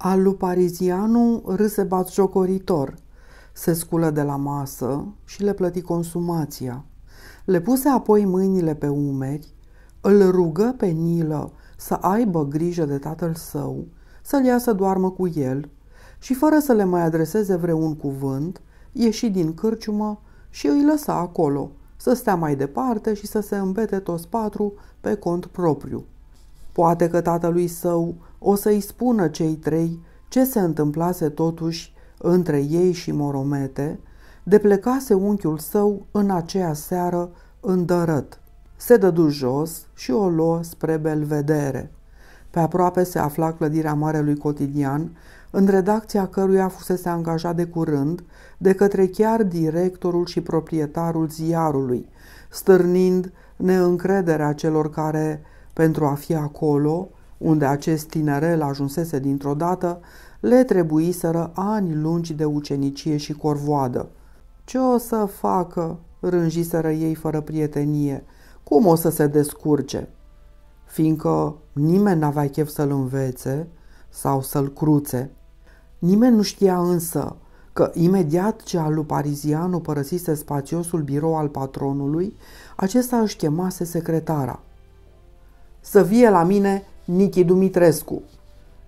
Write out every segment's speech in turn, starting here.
Al lui Parizianu râse jocoritor, se sculă de la masă și le plăti consumația. Le puse apoi mâinile pe umeri, îl rugă pe Nilă să aibă grijă de tatăl său, să-l ia să doarmă cu el și fără să le mai adreseze vreun cuvânt, ieși din cârciumă și îi lăsa acolo, să stea mai departe și să se îmbete toți patru pe cont propriu. Poate că tatălui său o să-i spună cei trei ce se întâmplase totuși între ei și Moromete, deplecase unchiul său în aceea seară în dărăt. Se dădu jos și o luă spre belvedere. Pe aproape se afla clădirea Marelui Cotidian, în redacția căruia fusese angajat de curând de către chiar directorul și proprietarul ziarului, stârnind neîncrederea celor care pentru a fi acolo, unde acest tinerel ajunsese dintr-o dată, le trebuiseră ani lungi de ucenicie și corvoadă. Ce o să facă?" rânjiseră ei fără prietenie. Cum o să se descurce?" Fiindcă nimeni n-avea chef să-l învețe sau să-l cruțe. Nimeni nu știa însă că imediat ce alu Parizianu părăsise spațiosul birou al patronului, acesta își chemase secretara – să vie la mine Nichi Dumitrescu.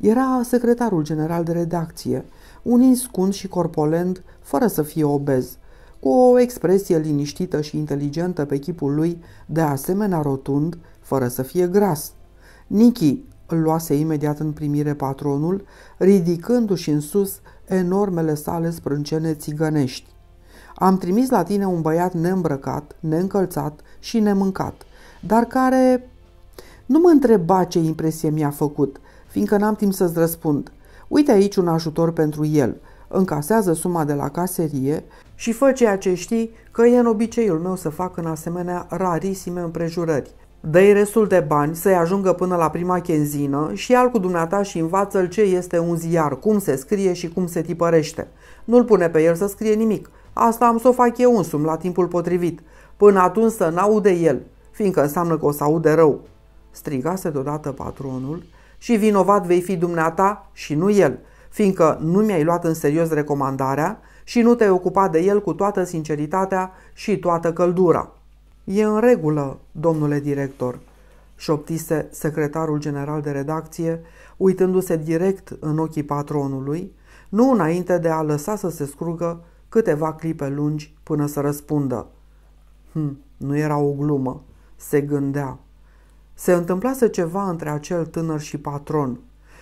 Era secretarul general de redacție, un inscund și corpolent, fără să fie obez, cu o expresie liniștită și inteligentă pe chipul lui, de asemenea rotund, fără să fie gras. Nichi îl luase imediat în primire patronul, ridicându-și în sus enormele sale sprâncene țigănești. Am trimis la tine un băiat neîmbrăcat, neîncălțat și nemâncat, dar care nu mă întreba ce impresie mi-a făcut, fiindcă n-am timp să-ți răspund. Uite aici un ajutor pentru el. Încasează suma de la caserie și fă ceea ce știi că e în obiceiul meu să fac în asemenea rarisime împrejurări. Dă-i restul de bani să-i ajungă până la prima chenzină și al cu dumneata și învață-l ce este un ziar, cum se scrie și cum se tipărește. Nu-l pune pe el să scrie nimic. Asta am să o fac eu însum la timpul potrivit. Până atunci să n-aude el, fiindcă înseamnă că o să aude rău strigase deodată patronul, și vinovat vei fi dumneata și nu el, fiindcă nu mi-ai luat în serios recomandarea și nu te-ai ocupat de el cu toată sinceritatea și toată căldura. E în regulă, domnule director, șoptise secretarul general de redacție, uitându-se direct în ochii patronului, nu înainte de a lăsa să se scrugă câteva clipe lungi până să răspundă. Hm, nu era o glumă, se gândea. Se întâmplase ceva între acel tânăr și patron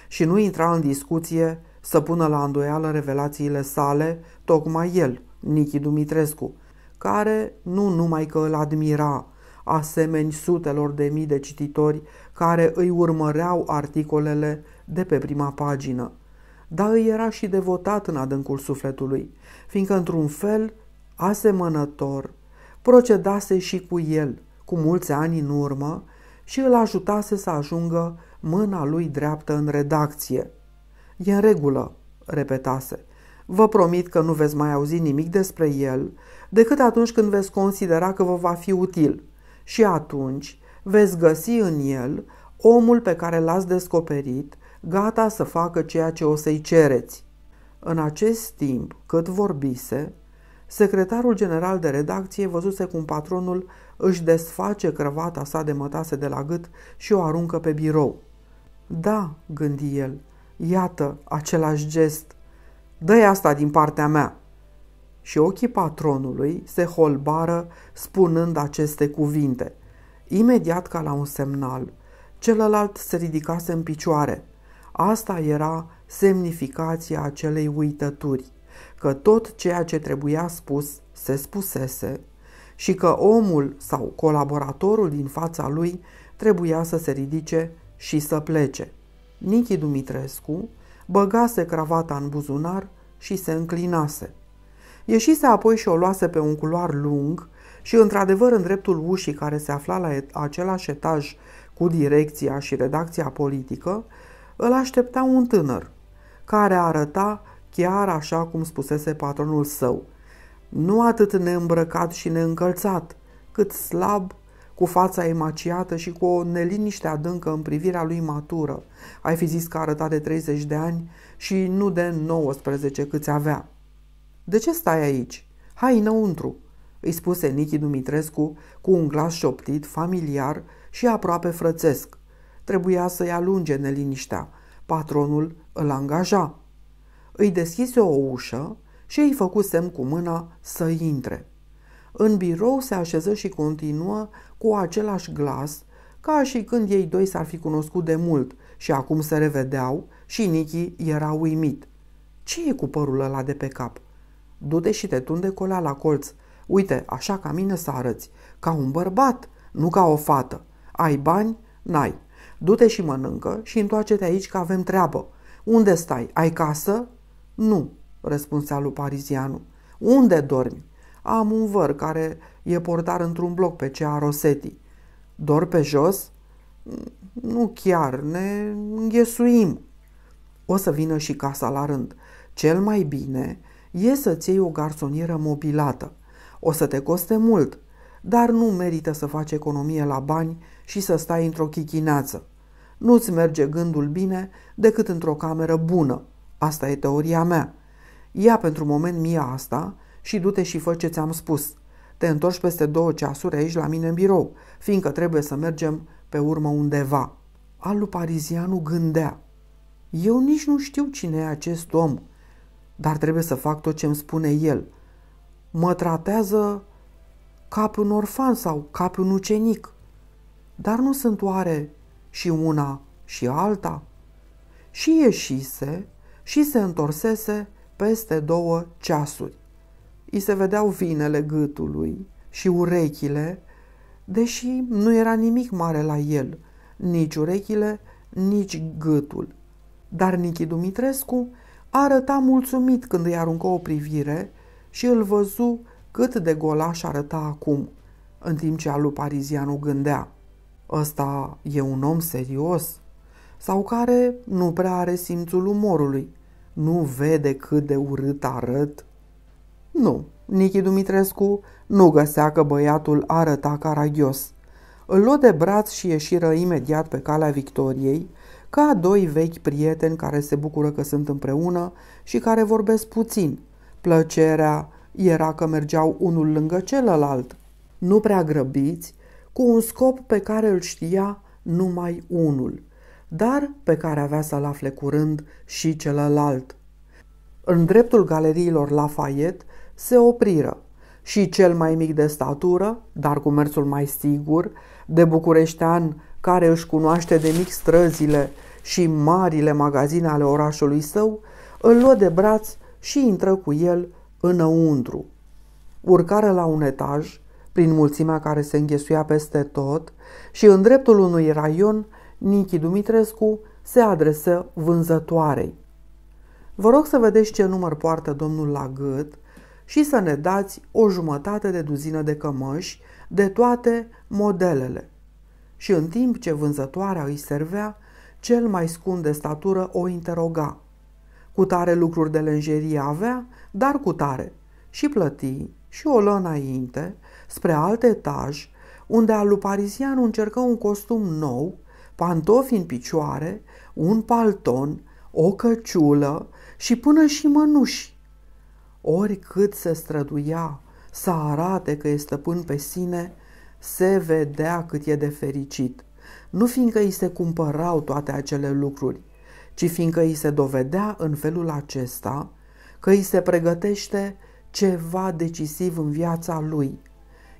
și nu intra în discuție să pună la îndoială revelațiile sale, tocmai el, Nichi Dumitrescu, care nu numai că îl admira, asemeni sutelor de mii de cititori care îi urmăreau articolele de pe prima pagină, dar îi era și devotat în adâncul sufletului, fiindcă într-un fel asemănător procedase și cu el, cu mulți ani în urmă, și îl ajutase să ajungă mâna lui dreaptă în redacție. E în regulă, repetase. Vă promit că nu veți mai auzi nimic despre el decât atunci când veți considera că vă va fi util. Și atunci veți găsi în el omul pe care l-ați descoperit, gata să facă ceea ce o să-i cereți. În acest timp, cât vorbise, secretarul general de redacție văzuse cum patronul își desface cravata sa de mătase de la gât și o aruncă pe birou. Da, gândi el, iată același gest. dă asta din partea mea. Și ochii patronului se holbară spunând aceste cuvinte. Imediat ca la un semnal, celălalt se ridicase în picioare. Asta era semnificația acelei uitături, că tot ceea ce trebuia spus se spusese și că omul sau colaboratorul din fața lui trebuia să se ridice și să plece. Nichi Dumitrescu băgase cravata în buzunar și se înclinase. Ieșise apoi și o luase pe un culoar lung și, într-adevăr, în dreptul ușii care se afla la același etaj cu direcția și redacția politică, îl aștepta un tânăr, care arăta chiar așa cum spusese patronul său – nu atât neîmbrăcat și neîncălțat, cât slab, cu fața emaciată și cu o neliniște adâncă în privirea lui matură. Ai fi zis că arăta de 30 de ani și nu de 19 câți avea. De ce stai aici? Hai înăuntru!" îi spuse Nichi Dumitrescu cu un glas șoptit, familiar și aproape frățesc. Trebuia să-i alunge neliniștea. Patronul îl angaja. Îi deschise o ușă și îi făcu semn cu mâna să intre. În birou se așeză și continuă cu același glas, ca și când ei doi s-ar fi cunoscut de mult și acum se revedeau și Nichi era uimit. Ce e cu părul ăla de pe cap? Du-te și te tunde cola la colț. Uite, așa ca mine să arăți, ca un bărbat, nu ca o fată. Ai bani? N-ai. Du-te și mănâncă și întoarce-te aici că avem treabă. Unde stai? Ai casă? Nu răspunsea lui Parizianu. Unde dormi? Am un văr care e portar într-un bloc pe cea Rosetti. Dor pe jos? Nu chiar, ne înghesuim. O să vină și casa la rând. Cel mai bine e să-ți iei o garsonieră mobilată. O să te coste mult, dar nu merită să faci economie la bani și să stai într-o chichinață. Nu-ți merge gândul bine decât într-o cameră bună. Asta e teoria mea. Ia pentru moment mie asta și du-te și fă ce ți-am spus. Te întorci peste două ceasuri aici la mine în birou, fiindcă trebuie să mergem pe urmă undeva. Alu Parizianu gândea. Eu nici nu știu cine e acest om, dar trebuie să fac tot ce îmi spune el. Mă tratează pe un orfan sau pe un ucenic. Dar nu sunt oare și una și alta? Și ieșise și se întorsese peste două ceasuri. I se vedeau vinele gâtului și urechile, deși nu era nimic mare la el, nici urechile, nici gâtul. Dar Nichi Dumitrescu arăta mulțumit când îi aruncă o privire și îl văzu cât de golaș arăta acum, în timp ce alu Parizianu gândea. Ăsta e un om serios sau care nu prea are simțul umorului nu vede cât de urât arăt? Nu, Nichi Dumitrescu nu găsea că băiatul arăta caragios. Îl luă de braț și ieșiră imediat pe calea Victoriei, ca doi vechi prieteni care se bucură că sunt împreună și care vorbesc puțin. Plăcerea era că mergeau unul lângă celălalt, nu prea grăbiți, cu un scop pe care îl știa numai unul – dar pe care avea să-l afle curând și celălalt. În dreptul galeriilor Lafayette se opriră și cel mai mic de statură, dar cu mersul mai sigur, de bucureștean care își cunoaște de mic străzile și marile magazine ale orașului său, îl luă de braț și intră cu el înăuntru. Urcare la un etaj, prin mulțimea care se înghesuia peste tot, și în dreptul unui raion Nichi Dumitrescu se adresă vânzătoarei. Vă rog să vedeți ce număr poartă domnul la gât și să ne dați o jumătate de duzină de cămăși de toate modelele. Și în timp ce vânzătoarea îi servea, cel mai scund de statură o interoga. Cu tare lucruri de lenjerie avea, dar cu tare. Și plăti și o lă înainte, spre alt etaj, unde alu Parisian încercă un costum nou, pantofi în picioare, un palton, o căciulă și până și mănuși. Oricât se străduia să arate că e stăpân pe sine, se vedea cât e de fericit, nu fiindcă îi se cumpărau toate acele lucruri, ci fiindcă îi se dovedea în felul acesta că îi se pregătește ceva decisiv în viața lui.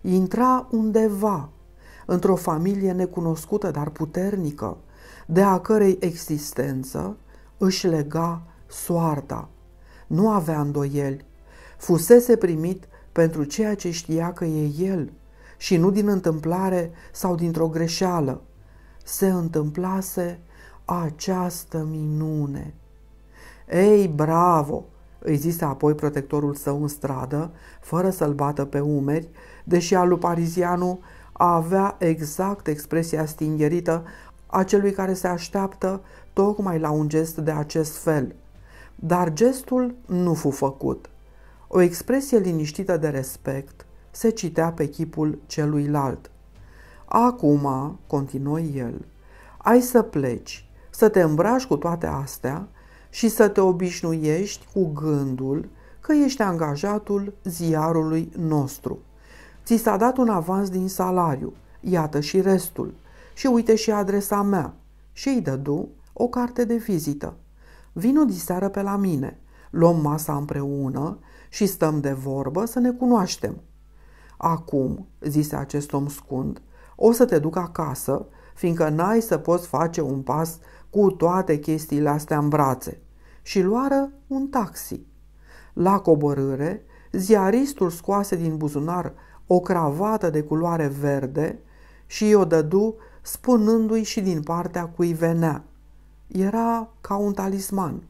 Intra undeva într-o familie necunoscută, dar puternică, de a cărei existență își lega soarta. Nu avea îndoieli, fusese primit pentru ceea ce știa că e el și nu din întâmplare sau dintr-o greșeală. Se întâmplase această minune. Ei, bravo!" îi zise apoi protectorul său în stradă, fără să-l bată pe umeri, deși alu parizianul a avea exact expresia stingerită a celui care se așteaptă tocmai la un gest de acest fel. Dar gestul nu fu făcut. O expresie liniștită de respect se citea pe chipul celuilalt. Acum, continuă el, ai să pleci, să te îmbraci cu toate astea și să te obișnuiești cu gândul că ești angajatul ziarului nostru. Ți s-a dat un avans din salariu, iată și restul. Și uite și adresa mea. Și îi dădu o carte de vizită. Vino diseară pe la mine, luăm masa împreună și stăm de vorbă să ne cunoaștem. Acum, zise acest om scund, o să te duc acasă, fiindcă n-ai să poți face un pas cu toate chestiile astea în brațe. Și luară un taxi. La coborâre, ziaristul scoase din buzunar o cravată de culoare verde și i-o dădu spunându-i și din partea cui venea. Era ca un talisman.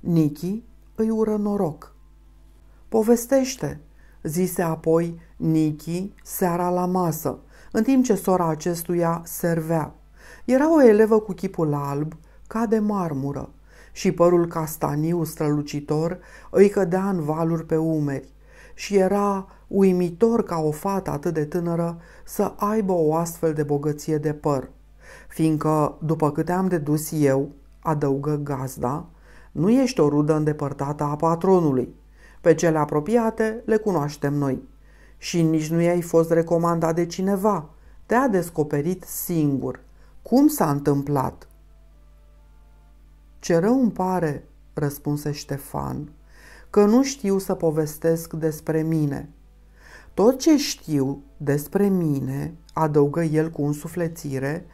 Nichi îi ură noroc. Povestește, zise apoi Nichi seara la masă, în timp ce sora acestuia servea. Era o elevă cu chipul alb, ca de marmură, și părul castaniu strălucitor îi cădea în valuri pe umeri și era uimitor ca o fată atât de tânără să aibă o astfel de bogăție de păr, fiindcă, după câte am dedus eu, adăugă gazda, nu ești o rudă îndepărtată a patronului. Pe cele apropiate le cunoaștem noi. Și nici nu i-ai fost recomandat de cineva. Te-a descoperit singur. Cum s-a întâmplat? Ce rău îmi pare, răspunse Ștefan, că nu știu să povestesc despre mine – tot ce știu despre mine, adăugă el cu însuflețire,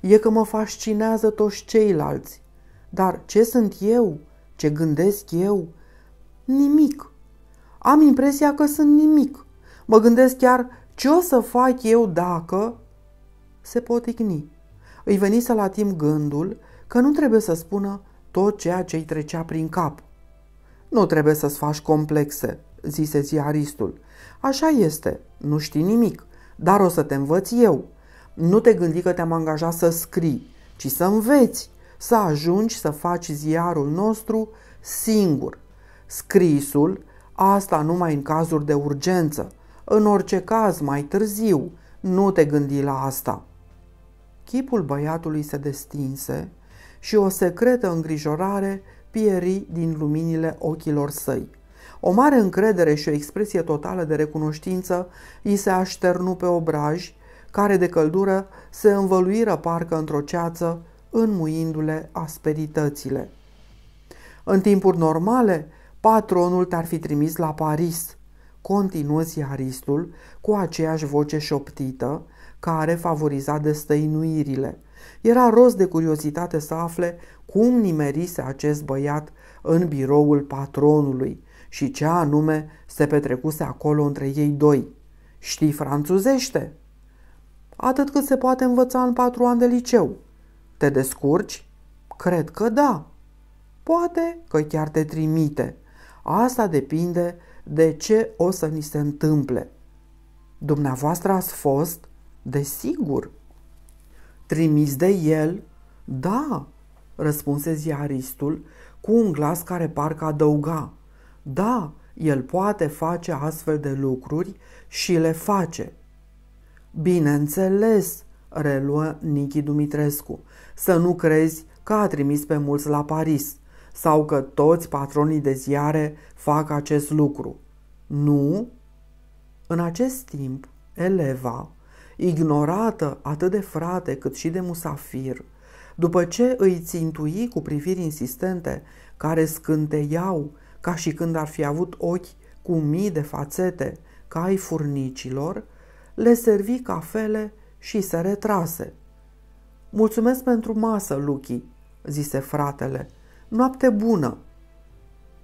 e că mă fascinează toți ceilalți. Dar ce sunt eu? Ce gândesc eu? Nimic. Am impresia că sunt nimic. Mă gândesc chiar ce o să fac eu dacă... Se poticni. Îi veni să timp gândul că nu trebuie să spună tot ceea ce îi trecea prin cap. Nu trebuie să-ți faci complexe, zise ziaristul. Așa este, nu știi nimic, dar o să te învăț eu. Nu te gândi că te-am angajat să scrii, ci să înveți, să ajungi să faci ziarul nostru singur. Scrisul, asta numai în cazuri de urgență, în orice caz mai târziu, nu te gândi la asta. Chipul băiatului se destinse și o secretă îngrijorare pieri din luminile ochilor săi. O mare încredere și o expresie totală de recunoștință îi se așternu pe obraj, care de căldură se învăluiră parcă într-o ceață, înmuindu-le asperitățile. În timpuri normale, patronul te-ar fi trimis la Paris, continuă ziaristul cu aceeași voce șoptită, care favoriza destăinuirile. Era rost de curiozitate să afle cum nimerise acest băiat în biroul patronului – și ce anume se petrecuse acolo între ei doi. Știi franțuzește? Atât cât se poate învăța în patru ani de liceu. Te descurci? Cred că da. Poate că chiar te trimite. Asta depinde de ce o să ni se întâmple. Dumneavoastră ați fost, desigur. Trimis de el? Da, răspunse ziaristul cu un glas care parcă adăuga. Da, el poate face astfel de lucruri și le face. Bineînțeles, reluă Nichi Dumitrescu, să nu crezi că a trimis pe mulți la Paris sau că toți patronii de ziare fac acest lucru. Nu? În acest timp, eleva, ignorată atât de frate cât și de musafir, după ce îi țintui cu priviri insistente care scânteiau ca și când ar fi avut ochi cu mii de fațete ca ai furnicilor, le servi cafele și se retrase. Mulțumesc pentru masă, Luchi, zise fratele. Noapte bună!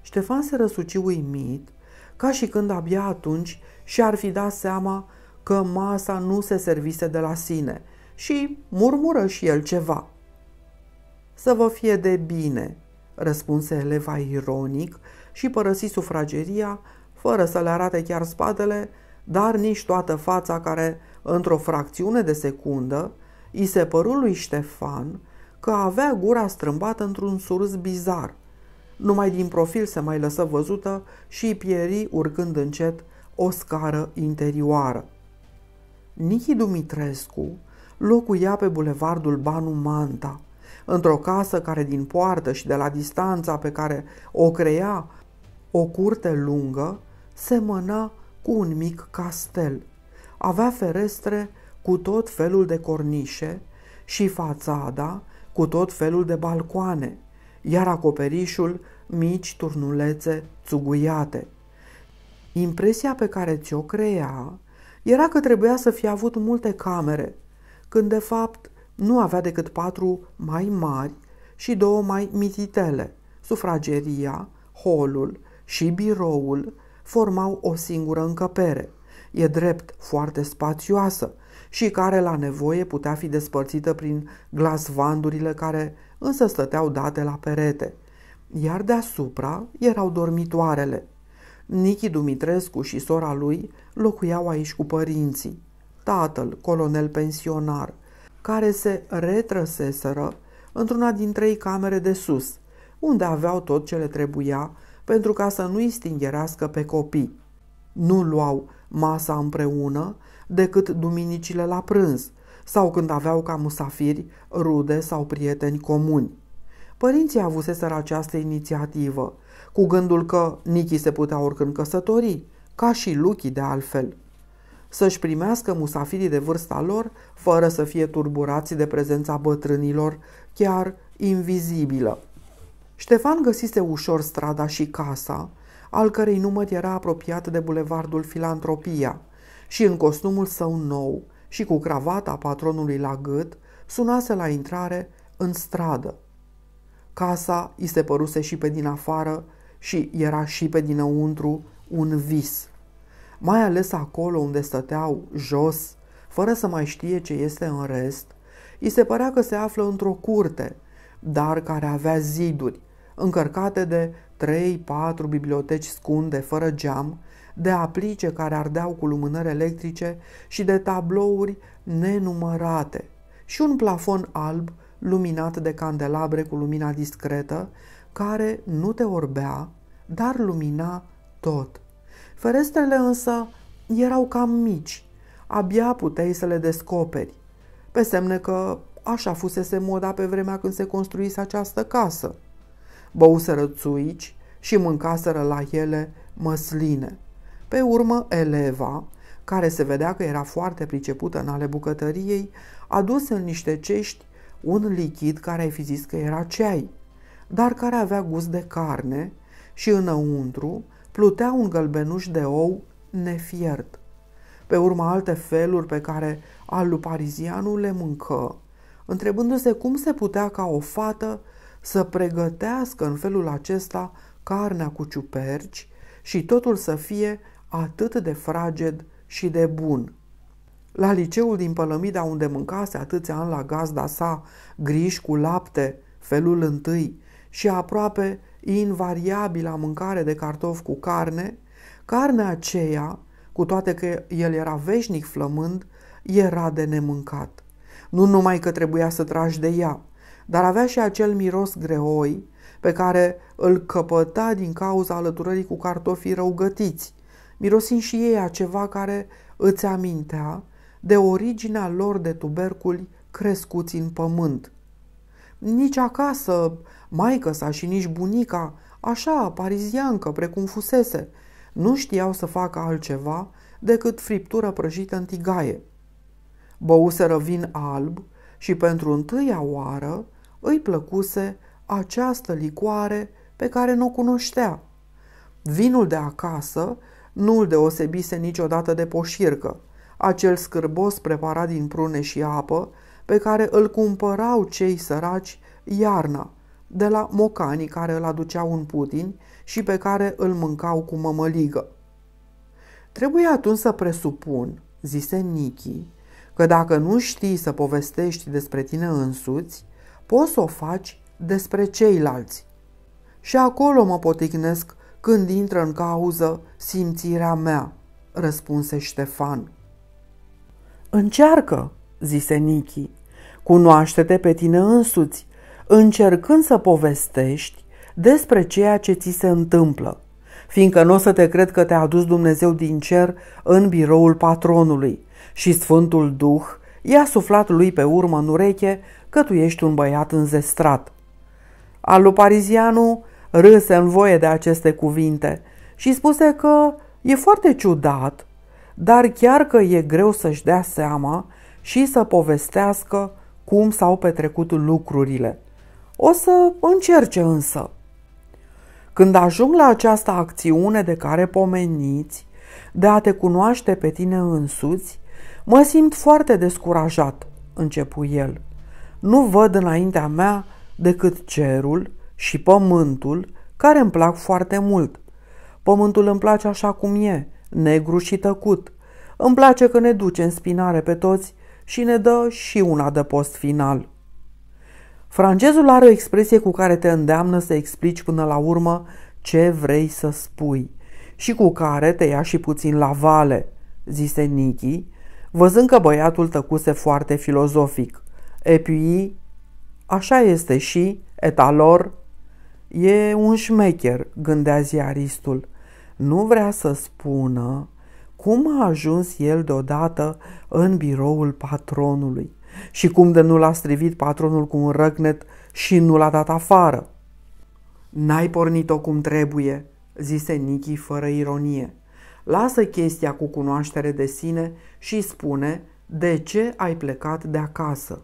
Ștefan se răsuci uimit, ca și când abia atunci și-ar fi dat seama că masa nu se servise de la sine și murmură și el ceva. Să vă fie de bine, răspunse eleva ironic, și părăsi sufrageria, fără să le arate chiar spatele, dar nici toată fața care, într-o fracțiune de secundă, i se păru lui Ștefan că avea gura strâmbată într-un surs bizar. Numai din profil se mai lăsă văzută și pieri urcând încet o scară interioară. Nichi Dumitrescu locuia pe bulevardul Banu Manta, într-o casă care din poartă și de la distanța pe care o crea o curte lungă semăna cu un mic castel. Avea ferestre cu tot felul de cornișe și fațada cu tot felul de balcoane, iar acoperișul mici turnulețe țuguiate. Impresia pe care ți-o crea era că trebuia să fi avut multe camere, când de fapt nu avea decât patru mai mari și două mai mititele, sufrageria, holul și biroul formau o singură încăpere, e drept foarte spațioasă și care la nevoie putea fi despărțită prin glasvandurile care însă stăteau date la perete, iar deasupra erau dormitoarele. Nichi Dumitrescu și sora lui locuiau aici cu părinții, tatăl, colonel pensionar, care se retrăseseră într-una din trei camere de sus, unde aveau tot ce le trebuia pentru ca să nu-i stingerească pe copii. Nu luau masa împreună decât duminicile la prânz sau când aveau ca musafiri rude sau prieteni comuni. Părinții avuseseră această inițiativă, cu gândul că Nichi se putea oricând căsători, ca și Luchi de altfel. Să-și primească musafirii de vârsta lor, fără să fie turburați de prezența bătrânilor, chiar invizibilă. Ștefan găsise ușor strada și casa, al cărei număr era apropiat de bulevardul Filantropia, și în costumul său nou și cu cravata patronului la gât, sunase la intrare în stradă. Casa i se păruse și pe din afară și era și pe dinăuntru un vis. Mai ales acolo unde stăteau, jos, fără să mai știe ce este în rest, i se părea că se află într-o curte, dar care avea ziduri, încărcate de 3-4 biblioteci scunde, fără geam, de aplice care ardeau cu lumânări electrice și de tablouri nenumărate și un plafon alb luminat de candelabre cu lumina discretă, care nu te orbea, dar lumina tot. Ferestrele însă erau cam mici, abia puteai să le descoperi, pe semne că așa fusese moda pe vremea când se construise această casă băuseră țuici și mâncaseră la ele măsline. Pe urmă, eleva, care se vedea că era foarte pricepută în ale bucătăriei, aduse în niște cești un lichid care ai fi zis că era ceai, dar care avea gust de carne și înăuntru plutea un gălbenuș de ou nefiert. Pe urmă, alte feluri pe care alu parizianul le mâncă, întrebându-se cum se putea ca o fată să pregătească în felul acesta carnea cu ciuperci și totul să fie atât de fraged și de bun. La liceul din Pălămida, unde mâncase atâția ani la gazda sa griș cu lapte, felul întâi, și aproape invariabila mâncare de cartofi cu carne, carnea aceea, cu toate că el era veșnic flămând, era de nemâncat. Nu numai că trebuia să tragi de ea, dar avea și acel miros greoi pe care îl căpăta din cauza alăturării cu cartofii răugătiți, mirosind și ei a ceva care îți amintea de originea lor de tuberculi crescuți în pământ. Nici acasă, maică sa și nici bunica, așa, pariziancă, precum fusese, nu știau să facă altceva decât friptură prăjită în tigaie. Băuseră vin alb, și pentru întâia oară îi plăcuse această licoare pe care nu o cunoștea. Vinul de acasă nu îl deosebise niciodată de poșircă, acel scârbos preparat din prune și apă, pe care îl cumpărau cei săraci iarna, de la mocanii care îl aduceau în putin și pe care îl mâncau cu mămăligă. Trebuie atunci să presupun, zise Nichi, că dacă nu știi să povestești despre tine însuți, poți să o faci despre ceilalți. Și acolo mă poticnesc când intră în cauză simțirea mea, răspunse Ștefan. Încearcă, zise Nichi, cunoaște-te pe tine însuți, încercând să povestești despre ceea ce ți se întâmplă, fiindcă nu o să te cred că te-a adus Dumnezeu din cer în biroul patronului, și Sfântul Duh i-a suflat lui pe urmă în ureche că tu ești un băiat înzestrat. Alu Parizianu râse în voie de aceste cuvinte și spuse că e foarte ciudat, dar chiar că e greu să-și dea seama și să povestească cum s-au petrecut lucrurile. O să încerce însă. Când ajung la această acțiune de care pomeniți, de a te cunoaște pe tine însuți, Mă simt foarte descurajat, începu el. Nu văd înaintea mea decât cerul și pământul, care îmi plac foarte mult. Pământul îmi place așa cum e, negru și tăcut. Îmi place că ne duce în spinare pe toți și ne dă și un adăpost final. Francezul are o expresie cu care te îndeamnă să explici până la urmă ce vrei să spui și cu care te ia și puțin la vale, zise Nichi, Văzând că băiatul tăcuse foarte filozofic. Epui, așa este și, etalor, e un șmecher, gândea ziaristul. Nu vrea să spună cum a ajuns el deodată în biroul patronului și cum de nu l-a strivit patronul cu un răgnet și nu l-a dat afară. N-ai pornit-o cum trebuie, zise Nichi fără ironie lasă chestia cu cunoaștere de sine și spune de ce ai plecat de acasă.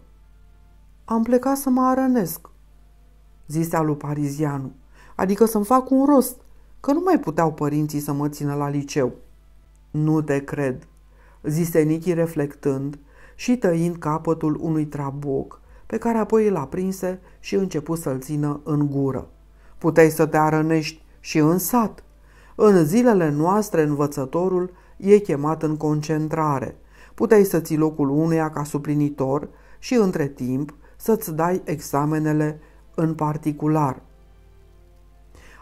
Am plecat să mă arănesc, zise alu Parizianu, adică să-mi fac un rost, că nu mai puteau părinții să mă țină la liceu. Nu te cred, zise Nichi reflectând și tăind capătul unui traboc, pe care apoi îl aprinse și început să-l țină în gură. Puteai să te arănești și în sat. În zilele noastre, învățătorul e chemat în concentrare. Puteai să ții locul uneia ca suplinitor și, între timp, să-ți dai examenele în particular.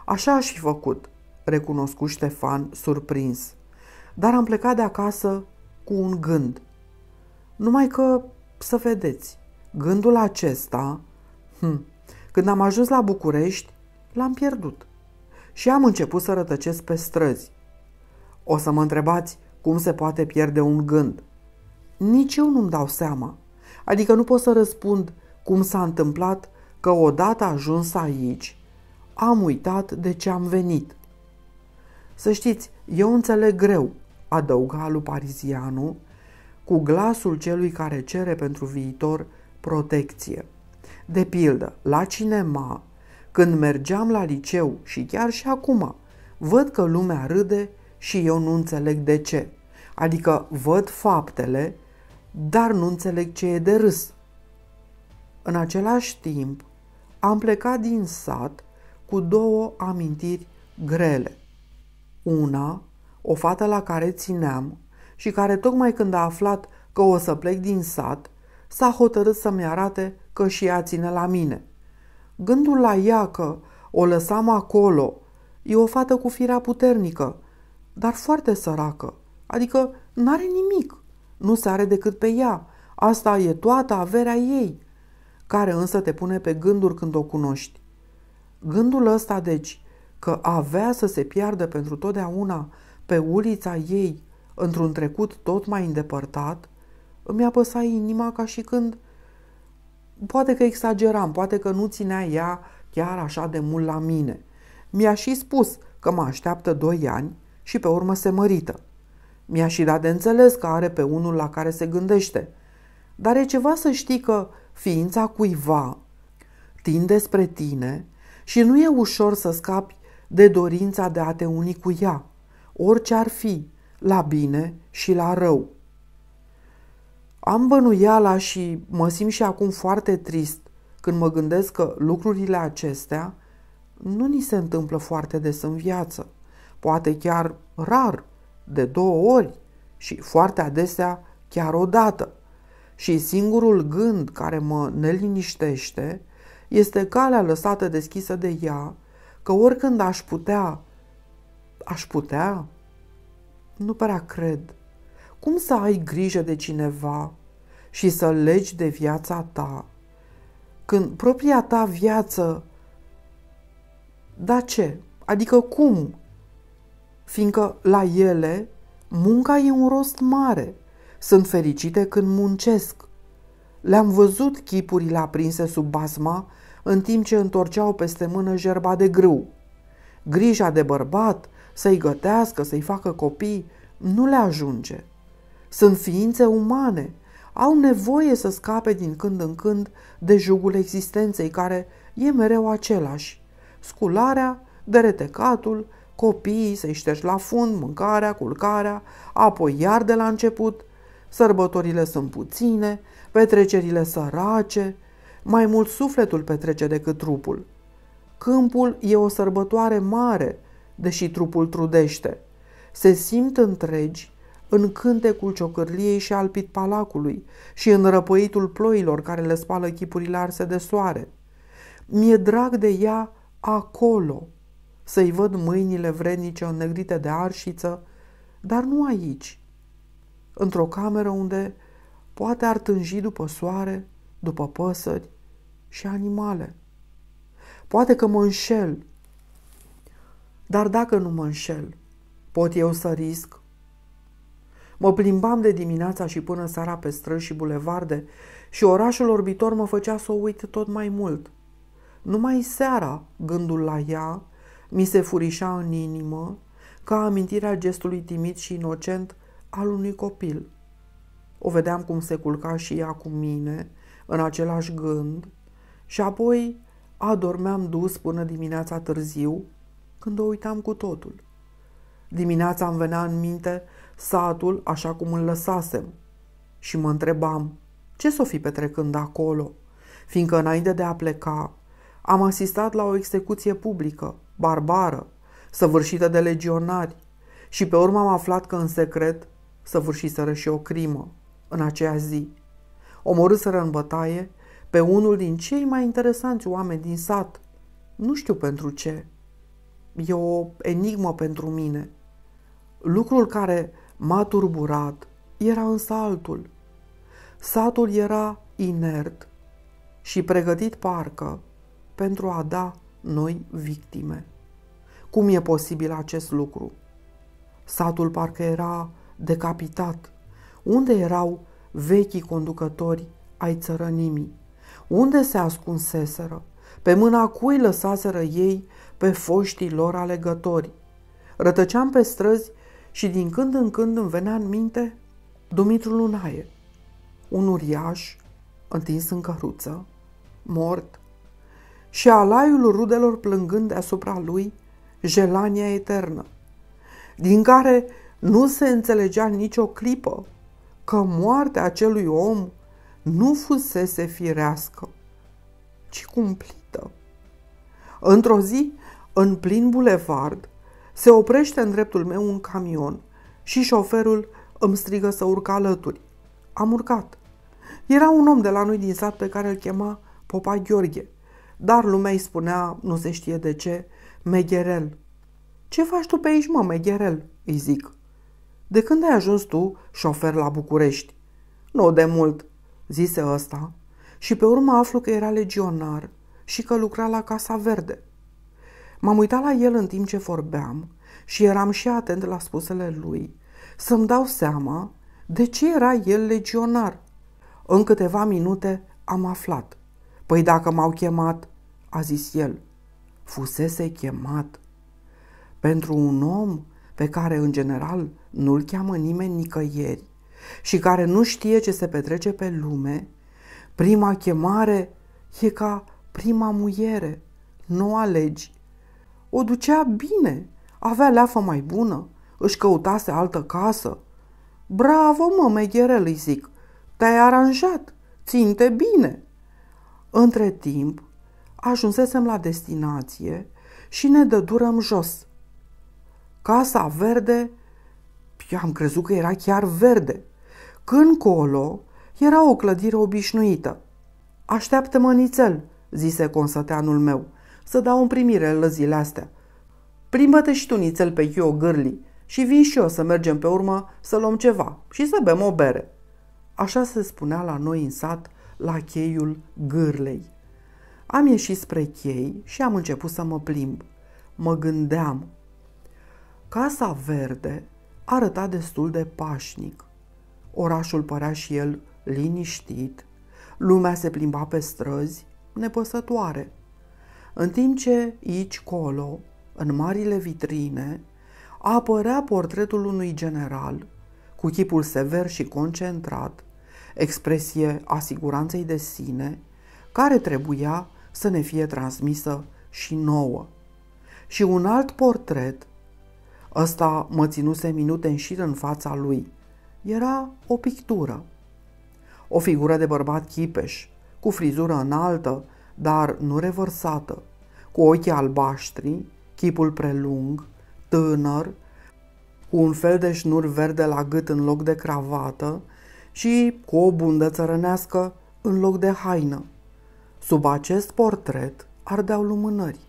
Așa aș fi făcut, recunoscu Ștefan surprins. Dar am plecat de acasă cu un gând. Numai că, să vedeți, gândul acesta, hm, când am ajuns la București, l-am pierdut și am început să rătăcesc pe străzi. O să mă întrebați cum se poate pierde un gând. Nici eu nu-mi dau seama, adică nu pot să răspund cum s-a întâmplat că odată ajuns aici, am uitat de ce am venit. Să știți, eu înțeleg greu, adăuga lui Parizianu, cu glasul celui care cere pentru viitor protecție. De pildă, la cinema, când mergeam la liceu și chiar și acum, văd că lumea râde și eu nu înțeleg de ce. Adică văd faptele, dar nu înțeleg ce e de râs. În același timp, am plecat din sat cu două amintiri grele. Una, o fată la care țineam și care tocmai când a aflat că o să plec din sat, s-a hotărât să-mi arate că și ea ține la mine – Gândul la ea că o lăsam acolo e o fată cu firea puternică, dar foarte săracă, adică n-are nimic, nu se are decât pe ea, asta e toată averea ei, care însă te pune pe gânduri când o cunoști. Gândul ăsta, deci, că avea să se piardă pentru totdeauna pe ulița ei, într-un trecut tot mai îndepărtat, îmi apăsa inima ca și când Poate că exageram, poate că nu ținea ea chiar așa de mult la mine. Mi-a și spus că mă așteaptă doi ani și pe urmă se mărită. Mi-a și dat de înțeles că are pe unul la care se gândește. Dar e ceva să știi că ființa cuiva tinde spre tine și nu e ușor să scapi de dorința de a te uni cu ea, orice ar fi, la bine și la rău. Am bănuiala și mă simt și acum foarte trist când mă gândesc că lucrurile acestea nu ni se întâmplă foarte des în viață, poate chiar rar, de două ori și foarte adesea chiar o dată Și singurul gând care mă neliniștește este calea lăsată deschisă de ea, că oricând aș putea, aș putea? Nu prea cred. Cum să ai grijă de cineva și să legi de viața ta, când propria ta viață, da ce? Adică cum? Fiindcă la ele munca e un rost mare. Sunt fericite când muncesc. Le-am văzut chipurile aprinse sub basma în timp ce întorceau peste mână jerba de grâu. Grija de bărbat, să-i gătească, să-i facă copii, nu le ajunge. Sunt ființe umane, au nevoie să scape din când în când de jugul existenței care e mereu același. Scularea, deretecatul, copiii să-i ștergi la fund, mâncarea, culcarea, apoi iar de la început. Sărbătorile sunt puține, petrecerile sărace, mai mult sufletul petrece decât trupul. Câmpul e o sărbătoare mare, deși trupul trudește. Se simt întregi în cântecul ciocârliei și al pitpalacului și în răpăitul ploilor care le spală chipurile arse de soare. Mi-e drag de ea acolo, să-i văd mâinile vrednice înnegrite de arșiță, dar nu aici, într-o cameră unde poate ar tânji după soare, după păsări și animale. Poate că mă înșel, dar dacă nu mă înșel, pot eu să risc Mă plimbam de dimineața și până seara pe străzi și bulevarde și orașul orbitor mă făcea să o uit tot mai mult. Numai seara, gândul la ea, mi se furișa în inimă ca amintirea gestului timid și inocent al unui copil. O vedeam cum se culca și ea cu mine, în același gând, și apoi adormeam dus până dimineața târziu, când o uitam cu totul. Dimineața îmi venea în minte satul așa cum îl lăsasem. Și mă întrebam, ce s-o fi petrecând acolo? Fiindcă înainte de a pleca, am asistat la o execuție publică, barbară, săvârșită de legionari, și pe urmă am aflat că în secret săvârșiseră și o crimă, în aceea zi. Omorâsără în bătaie pe unul din cei mai interesanți oameni din sat. Nu știu pentru ce. E o enigmă pentru mine. Lucrul care M-a turburat, era în saltul. Satul era inert și pregătit parcă pentru a da noi victime. Cum e posibil acest lucru? Satul parcă era decapitat. Unde erau vechii conducători ai țărănimii? Unde se ascunseseră? Pe mâna cui lăsaseră ei pe foștii lor alegători? Rătăceam pe străzi și din când în când îmi venea în minte Dumitru Lunaie, un uriaș întins în căruță, mort, și alaiul rudelor plângând deasupra lui gelania eternă, din care nu se înțelegea nicio clipă că moartea acelui om nu fusese firească, ci cumplită. Într-o zi, în plin bulevard, se oprește în dreptul meu un camion și șoferul îmi strigă să urc alături. Am urcat. Era un om de la noi din sat pe care îl chema Popa Gheorghe, dar lumea îi spunea, nu se știe de ce, Megherel. Ce faci tu pe aici, mă, Megherel?" îi zic. De când ai ajuns tu șofer la București?" Nu de mult," zise ăsta. Și pe urmă aflu că era legionar și că lucra la Casa Verde. M-am uitat la el în timp ce vorbeam și eram și atent la spusele lui, să-mi dau seama de ce era el legionar. În câteva minute am aflat. Păi dacă m-au chemat, a zis el, fusese chemat. Pentru un om pe care în general nu-l cheamă nimeni nicăieri și care nu știe ce se petrece pe lume, prima chemare e ca prima muiere. Nu alegi, o ducea bine, avea leafă mai bună, își căutase altă casă. Bravo, mă, megherel, îi zic, te-ai aranjat, ținte bine. Între timp, ajunsesem la destinație și ne dădurăm jos. Casa verde, eu am crezut că era chiar verde. Când colo, era o clădire obișnuită. Așteaptă-mă nițel, zise consăteanul meu să dau în primire la zile astea. Plimbă-te și tu nițel pe Hugh gârli și vin și eu să mergem pe urmă să luăm ceva și să bem o bere. Așa se spunea la noi în sat, la cheiul gârlei. Am ieșit spre chei și am început să mă plimb. Mă gândeam. Casa verde arăta destul de pașnic. Orașul părea și el liniștit, lumea se plimba pe străzi, nepăsătoare. În timp ce aici colo, în marile vitrine, apărea portretul unui general, cu chipul sever și concentrat, expresie asiguranței de sine, care trebuia să ne fie transmisă și nouă. Și un alt portret, ăsta mă ținuse minute în șir în fața lui, era o pictură. O figură de bărbat chipeș, cu frizură înaltă, dar nu revărsată, cu ochii albaștri, chipul prelung, tânăr, cu un fel de șnur verde la gât în loc de cravată și cu o bundă țărănească în loc de haină. Sub acest portret ardeau lumânări.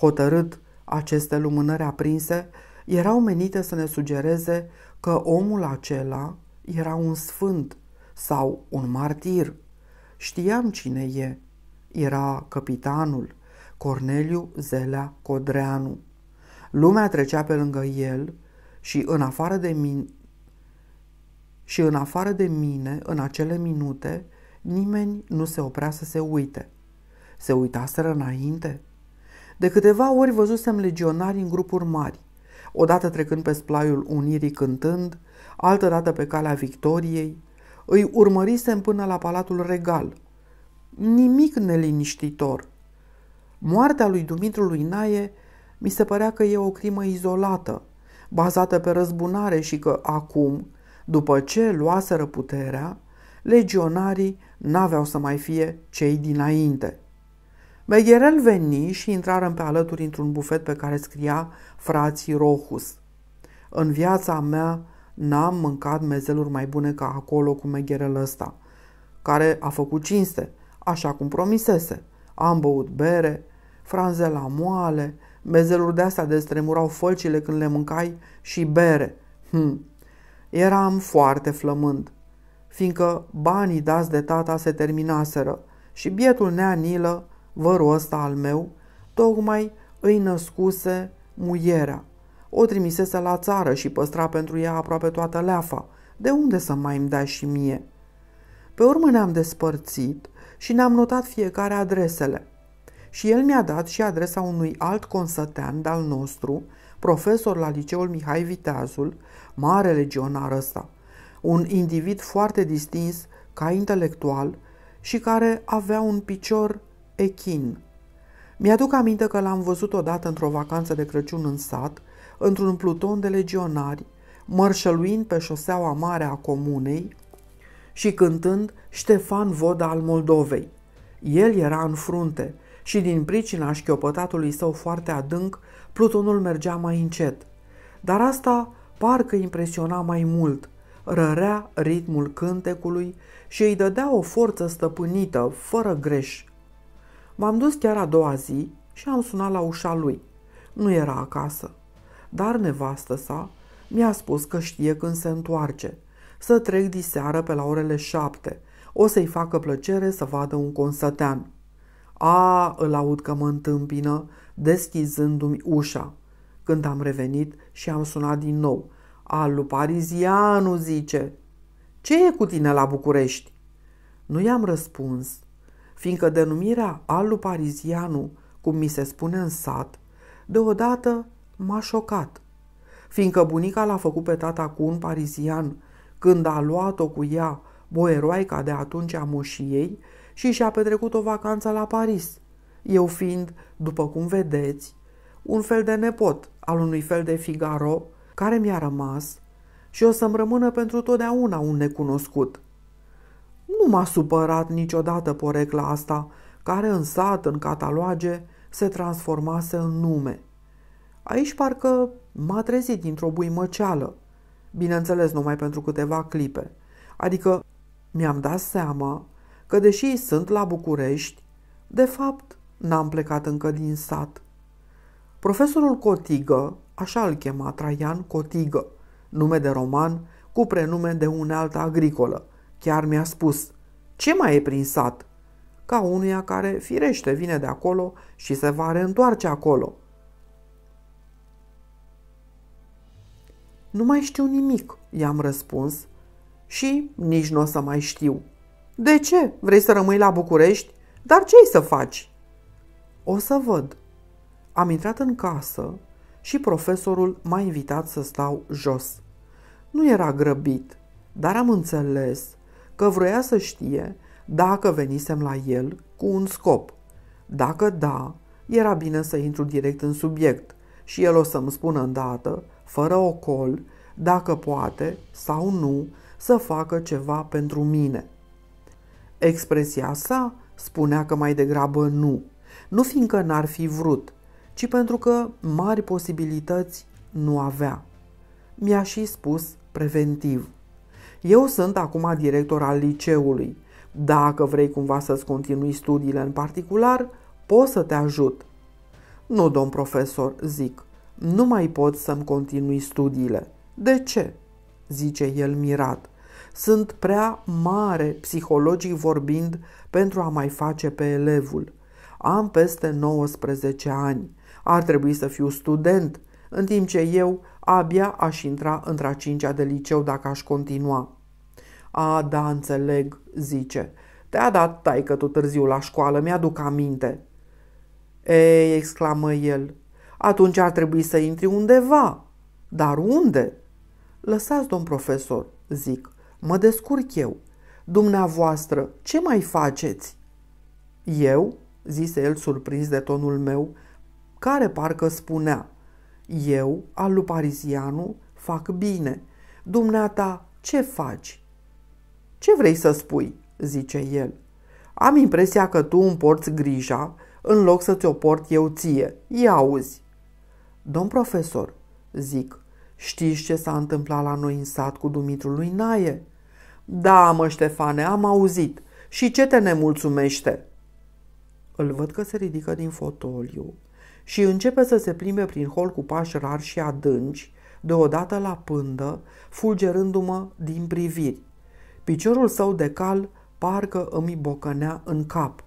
Hotărât, aceste lumânări aprinse erau menite să ne sugereze că omul acela era un sfânt sau un martir. Știam cine e. Era capitanul, Corneliu Zelea Codreanu. Lumea trecea pe lângă el și în afară de mine, și în afară de mine, în acele minute, nimeni nu se oprea să se uite. Se uitaseră înainte? De câteva ori văzusem legionari în grupuri mari, odată trecând pe splaiul Unirii cântând, dată pe calea Victoriei, îi urmărisem până la Palatul Regal. Nimic neliniștitor, Moartea lui Dumitru Naie mi se părea că e o crimă izolată, bazată pe răzbunare și că acum, după ce luaseră puterea, legionarii n-aveau să mai fie cei dinainte. Megherel veni și intrară pe alături într-un bufet pe care scria frații Rohus. În viața mea n-am mâncat mezeluri mai bune ca acolo cu megherel ăsta, care a făcut cinste, așa cum promisese. Am băut bere, franze la moale, mezeluri de-astea stremurau fălcile când le mâncai și bere. Hm. Eram foarte flămând, fiindcă banii dați de tata se terminaseră și bietul neanilă, vărul ăsta al meu, tocmai îi născuse muierea. O trimisese la țară și păstra pentru ea aproape toată leafa. De unde să mai îmi dai și mie? Pe urmă ne-am despărțit și ne-am notat fiecare adresele – și el mi-a dat și adresa unui alt consătean de-al nostru, profesor la liceul Mihai Viteazul, mare legionar ăsta, un individ foarte distins ca intelectual și care avea un picior echin. Mi-aduc aminte că l-am văzut odată într-o vacanță de Crăciun în sat, într-un pluton de legionari, mărșăluind pe șoseaua mare a comunei și cântând Ștefan Voda al Moldovei. El era în frunte, și din pricina șchiopătatului său foarte adânc, plutonul mergea mai încet. Dar asta parcă impresiona mai mult, rărea ritmul cântecului și îi dădea o forță stăpânită, fără greș. M-am dus chiar a doua zi și am sunat la ușa lui. Nu era acasă, dar nevastă sa mi-a spus că știe când se întoarce. Să trec diseară pe la orele șapte. O să-i facă plăcere să vadă un consătean. A, îl aud că mă întâmpină, deschizându-mi ușa. Când am revenit și am sunat din nou. Alu Parizianu, zice. Ce e cu tine la București? Nu i-am răspuns, fiindcă denumirea Alu Parizianu, cum mi se spune în sat, deodată m-a șocat, fiindcă bunica l-a făcut pe tata cu un parizian când a luat-o cu ea boeroaica de atunci a moșiei și și-a petrecut o vacanță la Paris, eu fiind, după cum vedeți, un fel de nepot al unui fel de Figaro care mi-a rămas și o să-mi rămână pentru totdeauna un necunoscut. Nu m-a supărat niciodată porecla asta, care în sat, în cataloage, se transformase în nume. Aici parcă m-a trezit dintr-o buimăceală, bineînțeles numai pentru câteva clipe, adică mi-am dat seama că deși sunt la București, de fapt n-am plecat încă din sat. Profesorul Cotigă, așa îl chema Traian Cotigă, nume de roman cu prenume de unealtă agricolă, chiar mi-a spus, ce mai e prin sat? Ca unuia care firește vine de acolo și se va reîntoarce acolo. Nu mai știu nimic, i-am răspuns, și nici nu o să mai știu. De ce? Vrei să rămâi la București? Dar ce să faci? O să văd. Am intrat în casă și profesorul m-a invitat să stau jos. Nu era grăbit, dar am înțeles că vroia să știe dacă venisem la el cu un scop. Dacă da, era bine să intru direct în subiect și el o să-mi spună îndată, fără ocol, dacă poate sau nu să facă ceva pentru mine – Expresia sa spunea că mai degrabă nu, nu fiindcă n-ar fi vrut, ci pentru că mari posibilități nu avea. Mi-a și spus preventiv. Eu sunt acum director al liceului. Dacă vrei cumva să-ți continui studiile în particular, pot să te ajut. Nu, domn profesor, zic, nu mai pot să-mi continui studiile. De ce? zice el mirat sunt prea mare, psihologic vorbind, pentru a mai face pe elevul. Am peste 19 ani. Ar trebui să fiu student, în timp ce eu abia aș intra într-a cincea de liceu dacă aș continua. A, da, înțeleg, zice. Te-a dat taică tu târziu la școală, mi-aduc aminte. Ei, exclamă el, atunci ar trebui să intri undeva. Dar unde? Lăsați, domn profesor, zic. Mă descurc eu. Dumneavoastră, ce mai faceți? Eu, zise el surprins de tonul meu, care parcă spunea, eu, al lui Parisianu, fac bine. Dumneata, ce faci? Ce vrei să spui? zice el. Am impresia că tu îmi porți grija în loc să ți-o port eu ție. Ia auzi. Domn profesor, zic, știți ce s-a întâmplat la noi în sat cu Dumitru lui Naie? Da, mă, Ștefane, am auzit. Și ce te nemulțumește? Îl văd că se ridică din fotoliu și începe să se plimbe prin hol cu pași rari și adânci, deodată la pândă, fulgerându-mă din priviri. Piciorul său de cal parcă îmi bocănea în cap.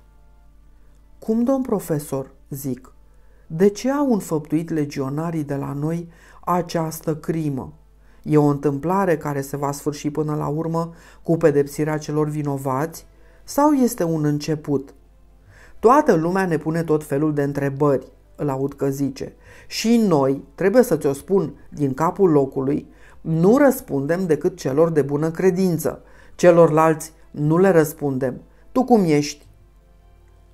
Cum, domn profesor?" zic. De ce au înfăptuit legionarii de la noi această crimă?" E o întâmplare care se va sfârși până la urmă cu pedepsirea celor vinovați sau este un început? Toată lumea ne pune tot felul de întrebări, îl aud că zice. Și noi, trebuie să ți-o spun din capul locului, nu răspundem decât celor de bună credință. Celorlalți nu le răspundem. Tu cum ești?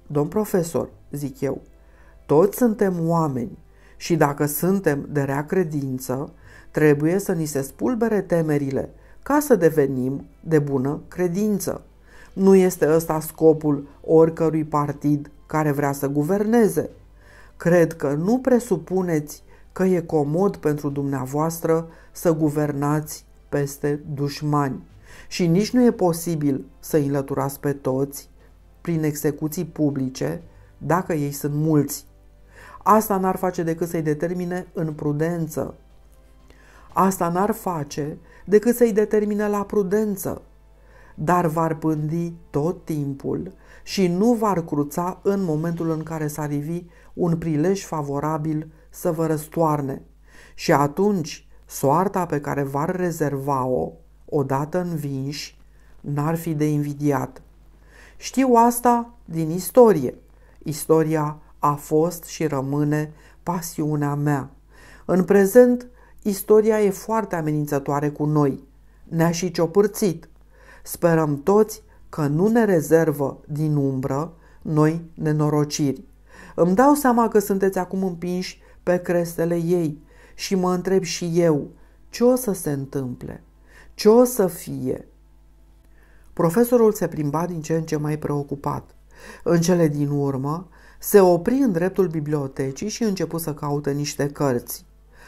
Domn profesor, zic eu, toți suntem oameni și dacă suntem de rea credință, Trebuie să ni se spulbere temerile ca să devenim de bună credință. Nu este ăsta scopul oricărui partid care vrea să guverneze. Cred că nu presupuneți că e comod pentru dumneavoastră să guvernați peste dușmani și nici nu e posibil să îi înlăturați pe toți prin execuții publice dacă ei sunt mulți. Asta n-ar face decât să-i determine în prudență Asta n-ar face decât să-i determine la prudență, dar v-ar pândi tot timpul și nu v-ar cruța în momentul în care s-ar ivi un prilej favorabil să vă răstoarne. Și atunci, soarta pe care v-ar rezerva-o, odată învinși, n-ar fi de invidiat. Știu asta din istorie. Istoria a fost și rămâne pasiunea mea. În prezent Istoria e foarte amenințătoare cu noi. Ne-a și ciopârțit. Sperăm toți că nu ne rezervă din umbră noi nenorociri. Îmi dau seama că sunteți acum împinși pe crestele ei și mă întreb și eu ce o să se întâmple, ce o să fie. Profesorul se plimba din ce în ce mai preocupat. În cele din urmă, se opri în dreptul bibliotecii și începu să caute niște cărți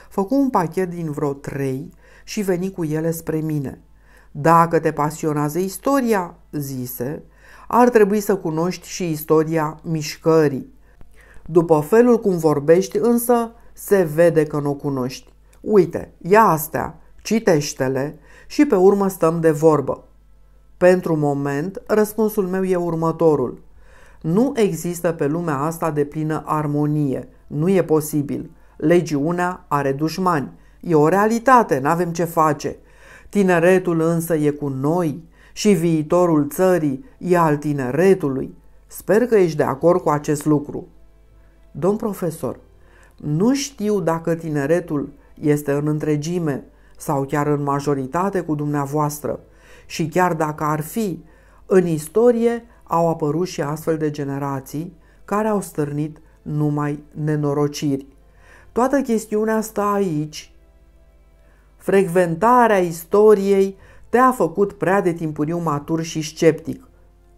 făcu un pachet din vreo trei și veni cu ele spre mine. Dacă te pasionează istoria, zise, ar trebui să cunoști și istoria mișcării. După felul cum vorbești însă, se vede că nu o cunoști. Uite, ia astea, citește-le și pe urmă stăm de vorbă. Pentru moment, răspunsul meu e următorul. Nu există pe lumea asta de plină armonie. Nu e posibil legiunea are dușmani. E o realitate, n-avem ce face. Tineretul însă e cu noi și viitorul țării e al tineretului. Sper că ești de acord cu acest lucru. Domn profesor, nu știu dacă tineretul este în întregime sau chiar în majoritate cu dumneavoastră și chiar dacă ar fi, în istorie au apărut și astfel de generații care au stârnit numai nenorociri. Toată chestiunea stă aici. Frecventarea istoriei te-a făcut prea de timpuriu matur și sceptic,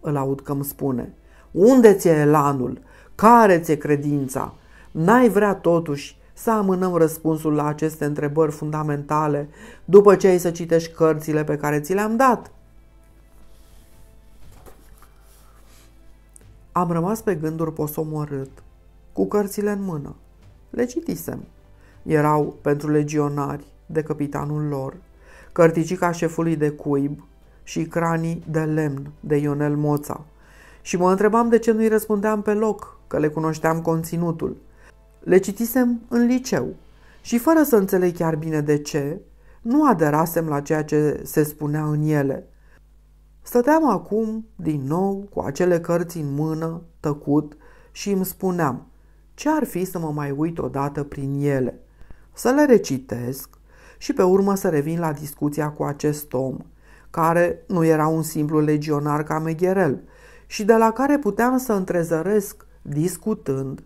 îl aud că îmi spune. Unde ți-e elanul? Care ți-e credința? N-ai vrea totuși să amânăm răspunsul la aceste întrebări fundamentale după ce ai să citești cărțile pe care ți le-am dat? Am rămas pe gânduri posomorât, cu cărțile în mână. Le citisem. Erau pentru legionari de capitanul lor, cărticica șefului de cuib și cranii de lemn de Ionel Moța. Și mă întrebam de ce nu-i răspundeam pe loc, că le cunoșteam conținutul. Le citisem în liceu și fără să înțeleg chiar bine de ce, nu aderasem la ceea ce se spunea în ele. Stăteam acum, din nou, cu acele cărți în mână, tăcut, și îmi spuneam – ce ar fi să mă mai uit odată prin ele, să le recitesc și pe urmă să revin la discuția cu acest om, care nu era un simplu legionar ca Megherel și de la care puteam să întrezăresc, discutând,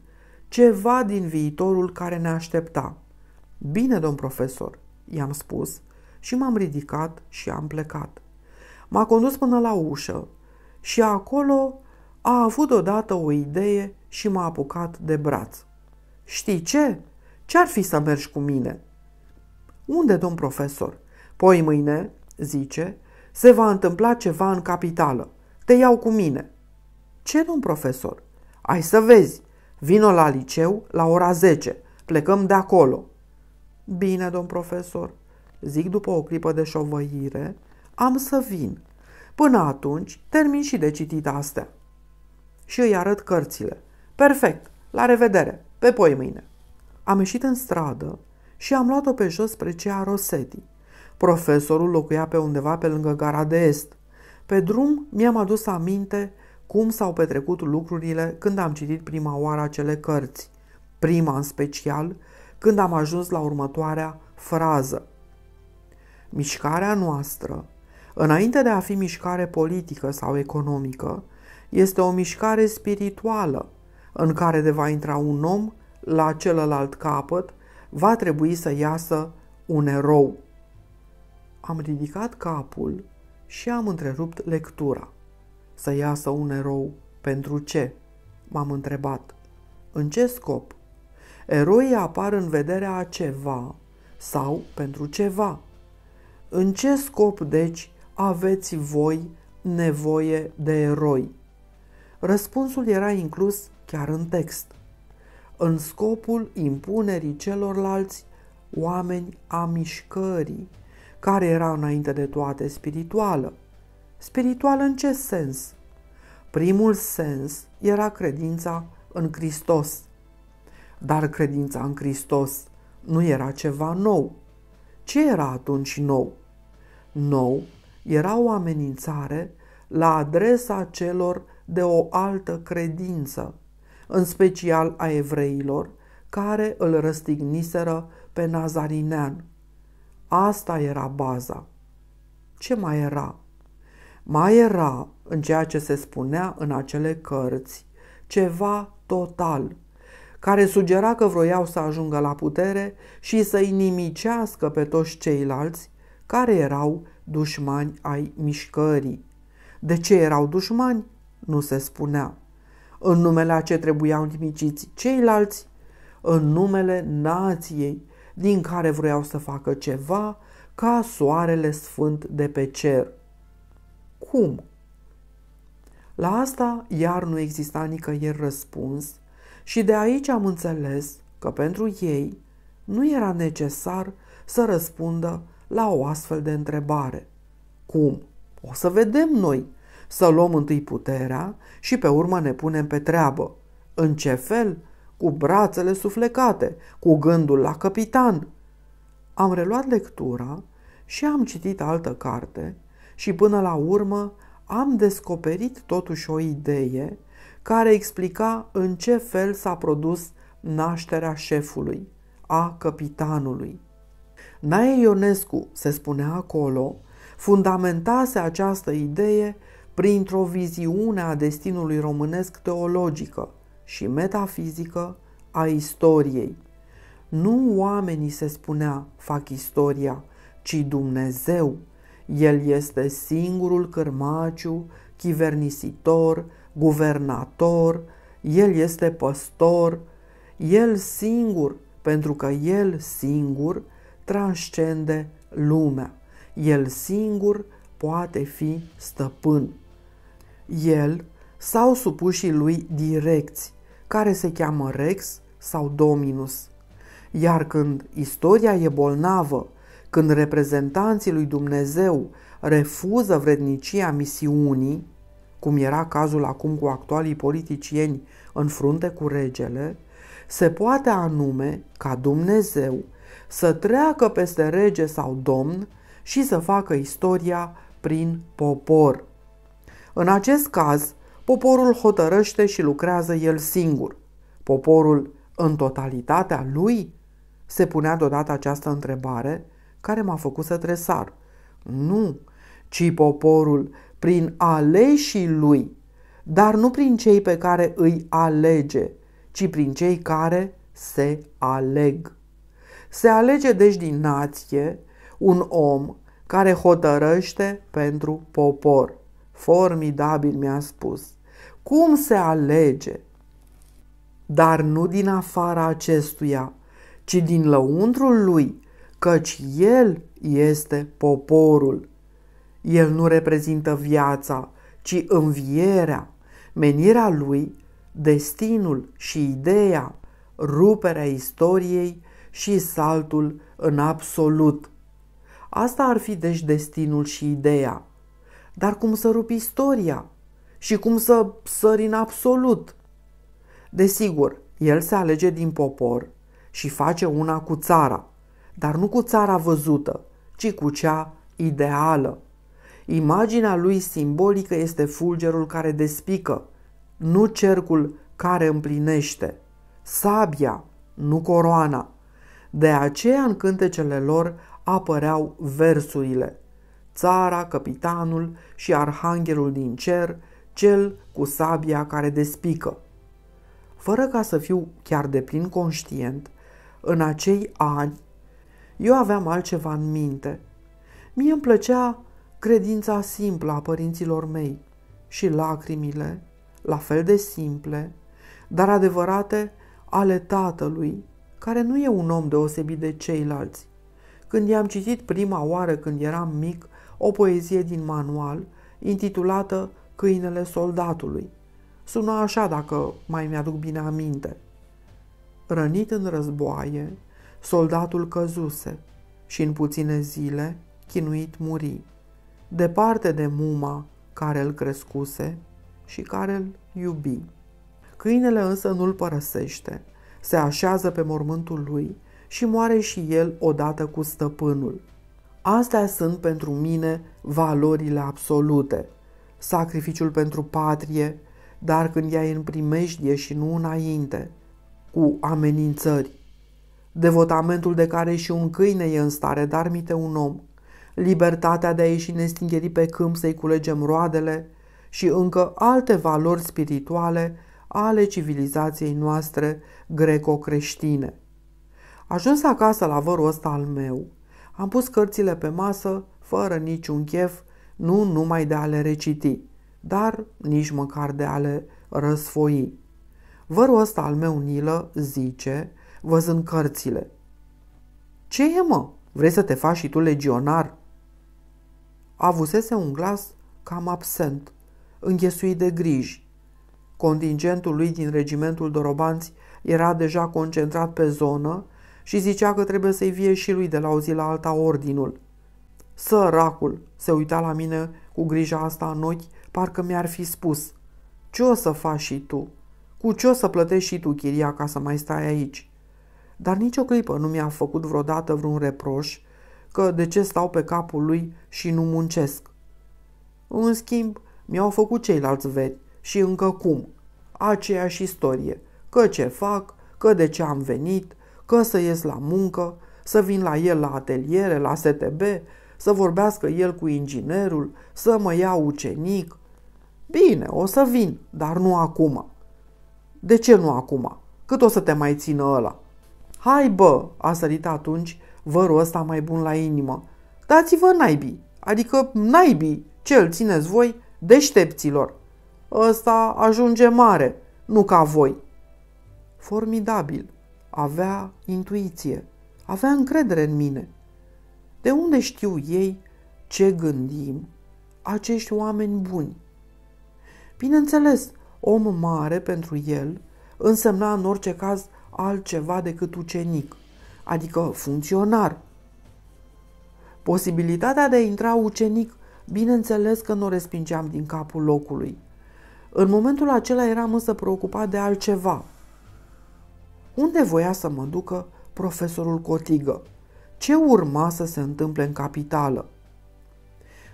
ceva din viitorul care ne aștepta. Bine, domn profesor, i-am spus și m-am ridicat și am plecat. M-a condus până la ușă și acolo a avut odată o idee și m-a apucat de braț. Știi ce? Ce-ar fi să mergi cu mine?" Unde, domn profesor? Poi mâine, zice, se va întâmpla ceva în capitală. Te iau cu mine." Ce, domn profesor? Ai să vezi. Vino la liceu la ora 10. Plecăm de acolo." Bine, domn profesor," zic după o clipă de șovăire, am să vin. Până atunci, termin și de citit astea. Și îi arăt cărțile. Perfect, la revedere, pe poi mâine. Am ieșit în stradă și am luat-o pe jos spre cea Rosetti. Profesorul locuia pe undeva pe lângă gara de est. Pe drum mi-am adus aminte cum s-au petrecut lucrurile când am citit prima oară acele cărți. Prima în special, când am ajuns la următoarea frază. Mișcarea noastră, înainte de a fi mișcare politică sau economică, este o mișcare spirituală, în care de va intra un om la celălalt capăt, va trebui să iasă un erou. Am ridicat capul și am întrerupt lectura. Să iasă un erou pentru ce? M-am întrebat. În ce scop? Eroii apar în vederea a ceva sau pentru ceva. În ce scop, deci, aveți voi nevoie de eroi? Răspunsul era inclus chiar în text, în scopul impunerii celorlalți oameni a mișcării, care era înainte de toate spirituală. spiritual în ce sens? Primul sens era credința în Hristos. Dar credința în Hristos nu era ceva nou. Ce era atunci nou? Nou era o amenințare la adresa celor de o altă credință, în special a evreilor, care îl răstigniseră pe Nazarinean. Asta era baza. Ce mai era? Mai era, în ceea ce se spunea în acele cărți, ceva total, care sugera că vroiau să ajungă la putere și să-i nimicească pe toți ceilalți care erau dușmani ai mișcării. De ce erau dușmani? Nu se spunea în numele a ce trebuiau nimiciți ceilalți, în numele nației din care vreau să facă ceva ca soarele sfânt de pe cer. Cum? La asta iar nu exista nicăieri răspuns și de aici am înțeles că pentru ei nu era necesar să răspundă la o astfel de întrebare. Cum? O să vedem noi, să luăm întâi puterea și pe urmă ne punem pe treabă. În ce fel? Cu brațele suflecate, cu gândul la capitan. Am reluat lectura și am citit altă carte și până la urmă am descoperit totuși o idee care explica în ce fel s-a produs nașterea șefului, a capitanului. Nae Ionescu, se spunea acolo, fundamentase această idee printr-o viziune a destinului românesc teologică și metafizică a istoriei. Nu oamenii se spunea fac istoria, ci Dumnezeu. El este singurul cărmaciu, chivernisitor, guvernator, El este păstor, El singur, pentru că El singur transcende lumea. El singur poate fi stăpân el sau supușii lui direcți, care se cheamă Rex sau Dominus. Iar când istoria e bolnavă, când reprezentanții lui Dumnezeu refuză vrednicia misiunii, cum era cazul acum cu actualii politicieni în frunte cu regele, se poate anume ca Dumnezeu să treacă peste rege sau domn și să facă istoria prin popor. În acest caz, poporul hotărăște și lucrează el singur. Poporul, în totalitatea lui, se punea deodată această întrebare care m-a făcut să tresar. Nu, ci poporul prin aleșii lui, dar nu prin cei pe care îi alege, ci prin cei care se aleg. Se alege deci din nație un om care hotărăște pentru popor formidabil mi-a spus, cum se alege? Dar nu din afara acestuia, ci din lăuntrul lui, căci el este poporul. El nu reprezintă viața, ci învierea, menirea lui, destinul și ideea, ruperea istoriei și saltul în absolut. Asta ar fi deci destinul și ideea dar cum să rup istoria? Și cum să sări în absolut? Desigur, el se alege din popor și face una cu țara, dar nu cu țara văzută, ci cu cea ideală. Imaginea lui simbolică este fulgerul care despică, nu cercul care împlinește, sabia, nu coroana. De aceea în cântecele lor apăreau versurile țara, capitanul și arhanghelul din cer, cel cu sabia care despică. Fără ca să fiu chiar de plin conștient, în acei ani eu aveam altceva în minte. Mie îmi plăcea credința simplă a părinților mei și lacrimile, la fel de simple, dar adevărate, ale tatălui, care nu e un om deosebit de ceilalți. Când i-am citit prima oară când eram mic, o poezie din manual intitulată Câinele soldatului. Suna așa dacă mai mi-aduc bine aminte. Rănit în războaie, soldatul căzuse și în puține zile, chinuit muri, departe de muma care îl crescuse și care îl iubi. Câinele însă nu-l părăsește, se așează pe mormântul lui și moare și el odată cu stăpânul. Astea sunt pentru mine valorile absolute. Sacrificiul pentru patrie, dar când ea e în primejdie și nu înainte, cu amenințări. Devotamentul de care și un câine e în stare, dar mite un om. Libertatea de a ieși nestingheri pe câmp să-i culegem roadele și încă alte valori spirituale ale civilizației noastre greco-creștine. Ajuns acasă la vărul ăsta al meu, am pus cărțile pe masă, fără niciun chef, nu numai de a le reciti, dar nici măcar de a le răsfoi. Vărul ăsta al meu, Nilă, zice, văzând cărțile. Ce e, mă? Vrei să te faci și tu legionar? Avusese un glas cam absent, înghesuit de griji. Contingentul lui din regimentul Dorobanți era deja concentrat pe zonă și zicea că trebuie să-i vie și lui de la o zi la alta ordinul. Săracul se uita la mine cu grija asta în ochi, parcă mi-ar fi spus. Ce o să faci și tu? Cu ce o să plătești și tu chiria ca să mai stai aici? Dar nicio clipă nu mi-a făcut vreodată vreun reproș că de ce stau pe capul lui și nu muncesc. În schimb, mi-au făcut ceilalți veri și încă cum. Aceeași istorie. Că ce fac, că de ce am venit, că să ies la muncă, să vin la el la ateliere, la STB, să vorbească el cu inginerul, să mă ia ucenic. Bine, o să vin, dar nu acum. De ce nu acum? Cât o să te mai țină ăla? Hai bă, a sărit atunci vărul ăsta mai bun la inimă. Dați-vă naibii, adică naibii, ce îl țineți voi, deștepților. Ăsta ajunge mare, nu ca voi. Formidabil, avea intuiție, avea încredere în mine. De unde știu ei ce gândim acești oameni buni? Bineînțeles, om mare pentru el însemna în orice caz altceva decât ucenic, adică funcționar. Posibilitatea de a intra ucenic, bineînțeles că nu o respingeam din capul locului. În momentul acela eram însă preocupat de altceva – unde voia să mă ducă profesorul Cotigă? Ce urma să se întâmple în capitală?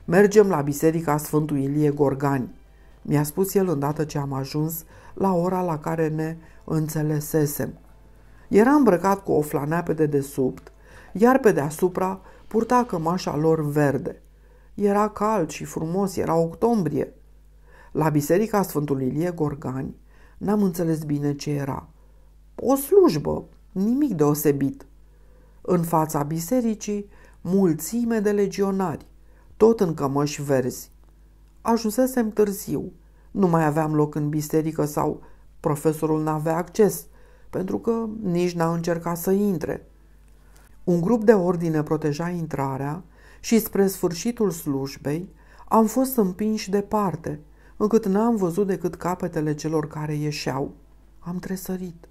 Mergem la biserica Sfântului Ilie Gorgani, mi-a spus el îndată ce am ajuns la ora la care ne înțelesesem. Era îmbrăcat cu o flanea pe dedesubt, iar pe deasupra purta cămașa lor verde. Era cald și frumos, era octombrie. La biserica Sfântului Ilie Gorgani n-am înțeles bine ce era – o slujbă, nimic deosebit. În fața bisericii, mulțime de legionari, tot în cămăși verzi. Ajunsesem târziu. Nu mai aveam loc în biserică sau profesorul n-avea acces, pentru că nici n-a încercat să intre. Un grup de ordine proteja intrarea și spre sfârșitul slujbei am fost împinși departe, încât n-am văzut decât capetele celor care ieșeau. Am tresărit.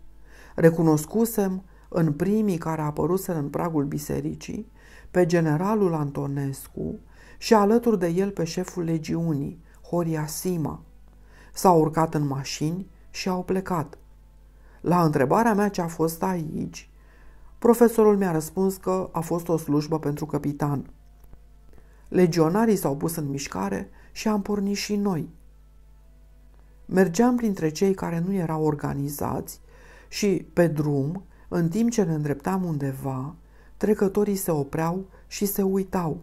Recunoscusem în primii care apăruseră în pragul bisericii pe generalul Antonescu și alături de el pe șeful legiunii, Horia Sima. S-au urcat în mașini și au plecat. La întrebarea mea ce a fost aici, profesorul mi-a răspuns că a fost o slujbă pentru capitan. Legionarii s-au pus în mișcare și am pornit și noi. Mergeam printre cei care nu erau organizați și, pe drum, în timp ce ne îndreptam undeva, trecătorii se opreau și se uitau.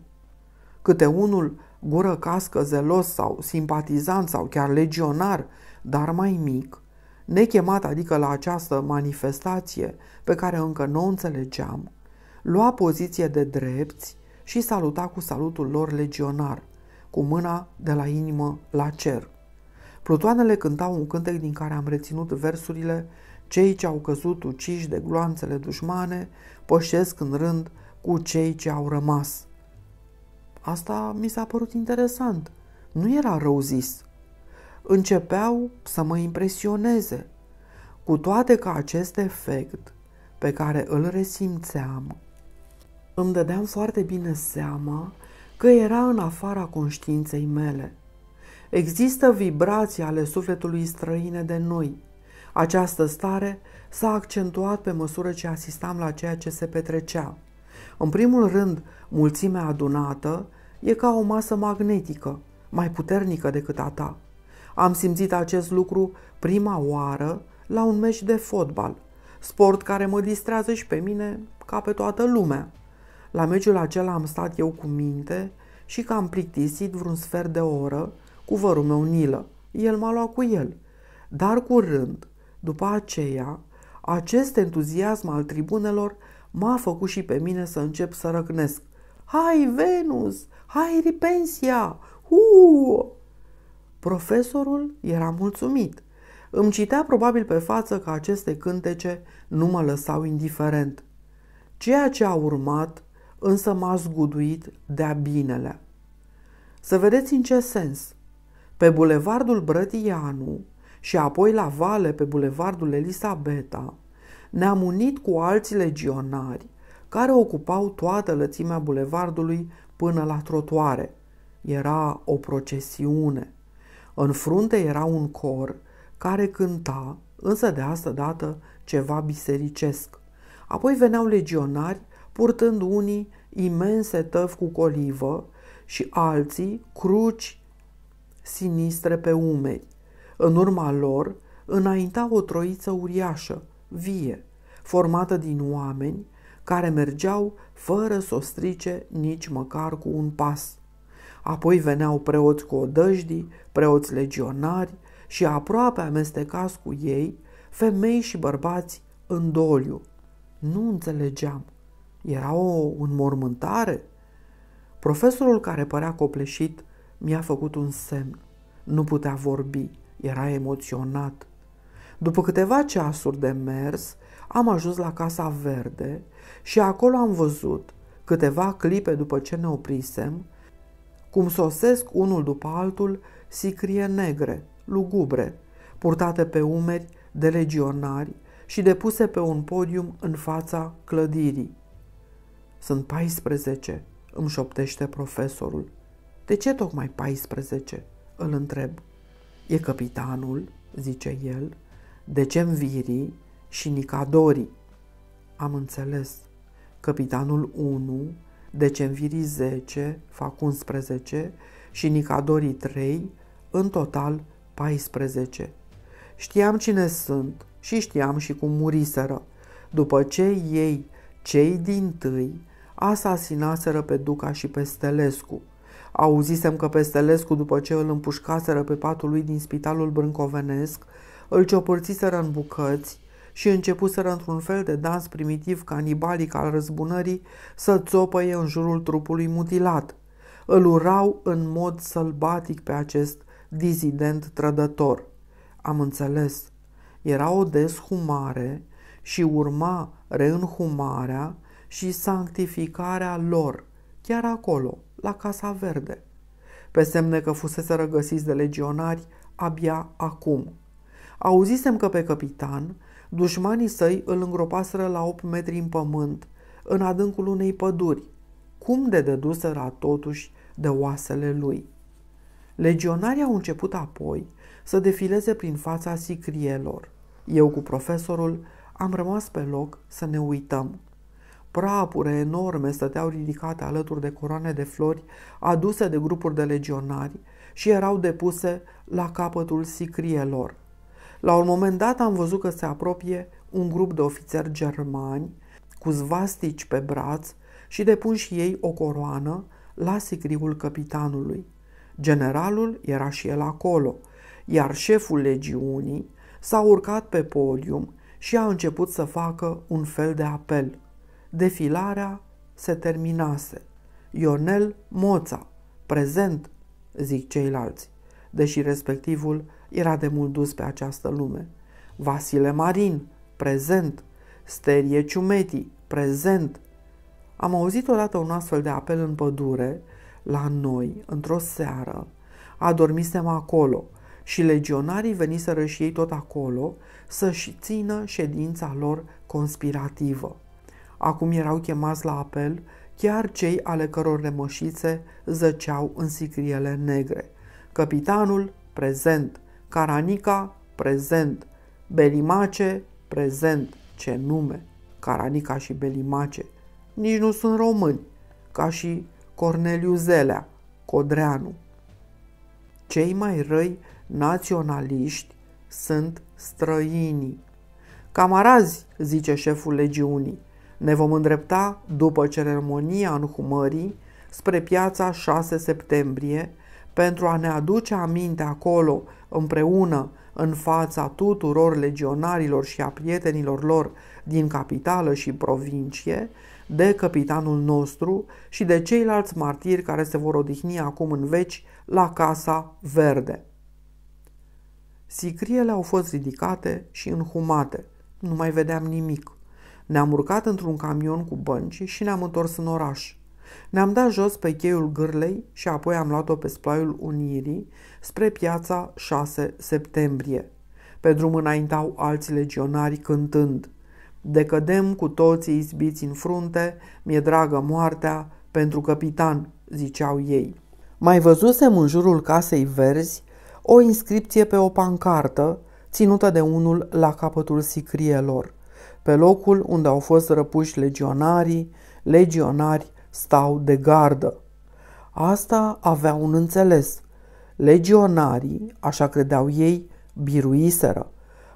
Câte unul, gură cască zelos sau simpatizant sau chiar legionar, dar mai mic, nechemat adică la această manifestație pe care încă nu o înțelegeam, lua poziție de drepți și saluta cu salutul lor legionar, cu mâna de la inimă la cer. Plutoanele cântau un cântec din care am reținut versurile cei ce au căzut uciși de gloanțele dușmane pășesc în rând cu cei ce au rămas. Asta mi s-a părut interesant. Nu era rău zis. Începeau să mă impresioneze, cu toate că acest efect pe care îl resimțeam îmi dădeam foarte bine seama că era în afara conștiinței mele. Există vibrații ale sufletului străine de noi – această stare s-a accentuat pe măsură ce asistam la ceea ce se petrecea. În primul rând, mulțimea adunată e ca o masă magnetică, mai puternică decât a ta. Am simțit acest lucru prima oară la un meci de fotbal, sport care mă distrează și pe mine ca pe toată lumea. La meciul acela am stat eu cu minte și că am plictisit vreun sfert de oră cu vărul meu Nilă. El m-a luat cu el. Dar curând, după aceea, acest entuziasm al tribunelor m-a făcut și pe mine să încep să răcnesc. Hai, Venus! Hai, Ripensia! Uuuu! Profesorul era mulțumit. Îmi citea probabil pe față că aceste cântece nu mă lăsau indiferent. Ceea ce a urmat însă m-a zguduit de-a binele. Să vedeți în ce sens. Pe bulevardul Brătianu, și apoi la vale pe bulevardul Elisabeta, ne-am unit cu alți legionari care ocupau toată lățimea bulevardului până la trotuare. Era o procesiune. În frunte era un cor care cânta, însă de asta dată ceva bisericesc. Apoi veneau legionari purtând unii imense tăv cu colivă și alții cruci sinistre pe umeri. În urma lor înainta o troiță uriașă, vie, formată din oameni care mergeau fără să o strice nici măcar cu un pas. Apoi veneau preoți cu odăjdii, preoți legionari și aproape amestecați cu ei femei și bărbați în doliu. Nu înțelegeam. Era o înmormântare? Profesorul care părea copleșit mi-a făcut un semn. Nu putea vorbi. Era emoționat. După câteva ceasuri de mers, am ajuns la Casa Verde și acolo am văzut, câteva clipe după ce ne oprisem, cum sosesc unul după altul sicrie negre, lugubre, purtate pe umeri de legionari și depuse pe un podium în fața clădirii. Sunt 14, îmi șoptește profesorul. De ce tocmai 14? îl întreb. E capitanul, zice el, decemvirii și nicadorii. Am înțeles. Capitanul 1, decemvirii 10, fac 11 și nicadorii 3, în total 14. Știam cine sunt și știam și cum muriseră. După ce ei, cei din tâi, asasinaseră pe Duca și pe Stelescu – Auzisem că Pestelescu, după ce îl împușcaseră pe patul lui din spitalul brâncovenesc, îl ciopărțiseră în bucăți și începuseră într-un fel de dans primitiv canibalic al răzbunării să țopăie în jurul trupului mutilat. Îl urau în mod sălbatic pe acest dizident trădător. Am înțeles. Era o deshumare și urma reînhumarea și sanctificarea lor, chiar acolo, la Casa Verde, pe semne că fusese răgăsiți de legionari abia acum. Auzisem că pe capitan, dușmanii săi îl îngropaseră la 8 metri în pământ, în adâncul unei păduri. Cum de deduseră totuși de oasele lui? Legionarii au început apoi să defileze prin fața sicrielor. Eu cu profesorul am rămas pe loc să ne uităm. Prapure enorme stăteau ridicate alături de coroane de flori aduse de grupuri de legionari și erau depuse la capătul sicrielor. La un moment dat am văzut că se apropie un grup de ofițeri germani cu zvastici pe braț și depun și ei o coroană la sicriul capitanului. Generalul era și el acolo, iar șeful legiunii s-a urcat pe podium și a început să facă un fel de apel. Defilarea se terminase. Ionel Moța, prezent, zic ceilalți, deși respectivul era de mult dus pe această lume. Vasile Marin, prezent, Sterie Ciumeti, prezent. Am auzit odată un astfel de apel în pădure, la noi, într-o seară. Adormisem acolo și legionarii veniseră și ei tot acolo să-și țină ședința lor conspirativă. Acum erau chemați la apel chiar cei ale căror rămășițe zăceau în sicriele negre. Capitanul, prezent, Caranica, prezent, Belimace, prezent, ce nume, Caranica și Belimace, nici nu sunt români, ca și Corneliu Zelea, Codreanu. Cei mai răi naționaliști sunt străinii. Camarazi, zice șeful legiunii, ne vom îndrepta după ceremonia înhumării spre piața 6 septembrie pentru a ne aduce aminte acolo împreună în fața tuturor legionarilor și a prietenilor lor din capitală și provincie, de capitanul nostru și de ceilalți martiri care se vor odihni acum în veci la Casa Verde. Sicriele au fost ridicate și înhumate, nu mai vedeam nimic. Ne-am urcat într-un camion cu bănci și ne-am întors în oraș. Ne-am dat jos pe cheiul gârlei și apoi am luat-o pe splaiul Unirii spre piața 6 septembrie. Pe drum înaintau alți legionari cântând Decădem cu toții izbiți în frunte, mi-e dragă moartea, pentru capitan, ziceau ei. Mai văzusem în jurul casei verzi o inscripție pe o pancartă, ținută de unul la capătul sicrielor. Pe locul unde au fost răpuși legionarii, legionari stau de gardă. Asta avea un înțeles. Legionarii, așa credeau ei, biruiseră.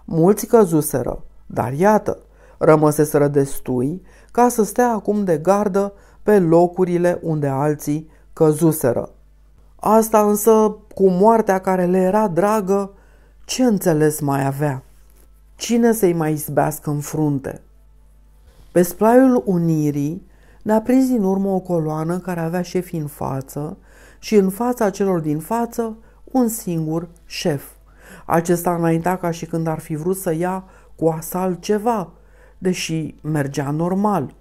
Mulți căzuseră, dar iată, rămăseseră destui ca să stea acum de gardă pe locurile unde alții căzuseră. Asta însă, cu moartea care le era dragă, ce înțeles mai avea? cine să-i mai izbească în frunte. Pe splaiul Unirii ne-a prins din urmă o coloană care avea șefi în față și în fața celor din față un singur șef. Acesta înainta ca și când ar fi vrut să ia cu asalt ceva, deși mergea normal.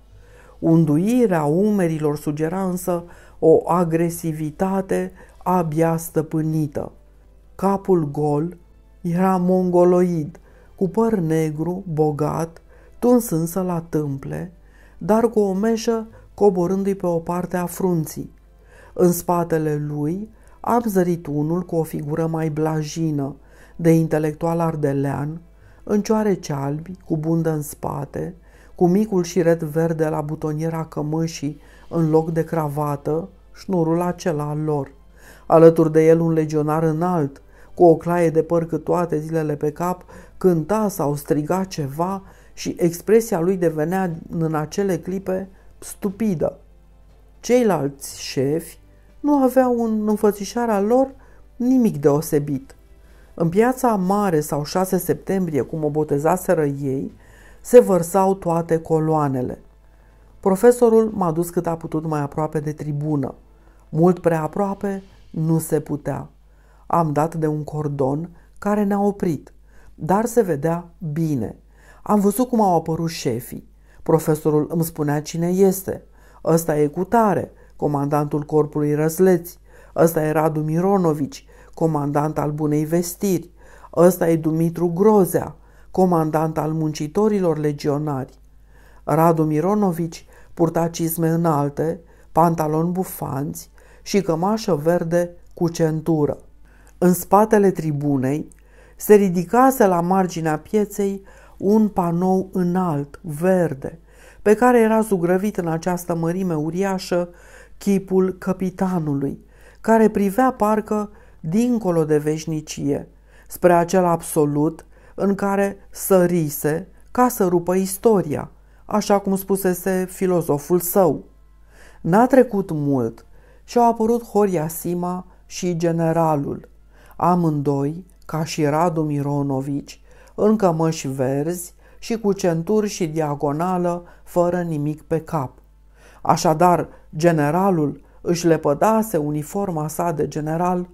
Unduirea umerilor sugera însă o agresivitate abia stăpânită. Capul gol era mongoloid – cu păr negru, bogat, tuns însă la tâmple, dar cu o meșă coborându-i pe o parte a frunții. În spatele lui am zărit unul cu o figură mai blajină, de intelectual ardelean, în cioareci albi, cu bundă în spate, cu micul șiret verde la butoniera cămășii în loc de cravată, șnurul acela al lor. Alături de el un legionar înalt, cu o claie de păr cât toate zilele pe cap, cânta sau striga ceva și expresia lui devenea în acele clipe stupidă. Ceilalți șefi nu aveau în înfățișarea lor nimic deosebit. În piața mare sau 6 septembrie, cum o botezaseră ei, se vărsau toate coloanele. Profesorul m-a dus cât a putut mai aproape de tribună. Mult prea aproape nu se putea. Am dat de un cordon care ne-a oprit, dar se vedea bine. Am văzut cum au apărut șefii. Profesorul îmi spunea cine este. Ăsta e cutare, comandantul corpului răzleți. Ăsta e Radu Mironovici, comandant al bunei vestiri. Ăsta e Dumitru Grozea, comandant al muncitorilor legionari. Radu Mironovici purta cizme înalte, pantaloni bufanți și cămașă verde cu centură. În spatele tribunei se ridicase la marginea pieței un panou înalt, verde, pe care era sugrăvit în această mărime uriașă chipul capitanului, care privea parcă dincolo de veșnicie, spre acel absolut în care sărise ca să rupă istoria, așa cum spusese filozoful său. N-a trecut mult și au apărut Horia Sima și generalul – Amândoi, ca și Radu Mironovici, în cămăși verzi și cu centuri și diagonală, fără nimic pe cap. Așadar, generalul își lepădase uniforma sa de general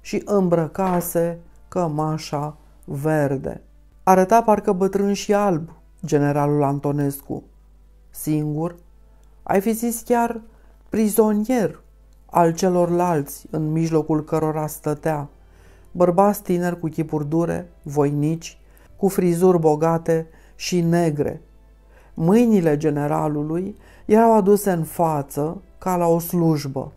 și îmbrăcase cămașa verde. Arăta parcă bătrân și alb, generalul Antonescu. Singur, ai fi zis chiar prizonier al celorlalți în mijlocul cărora stătea bărbați tineri cu chipuri dure, voinici, cu frizuri bogate și negre. Mâinile generalului erau aduse în față ca la o slujbă,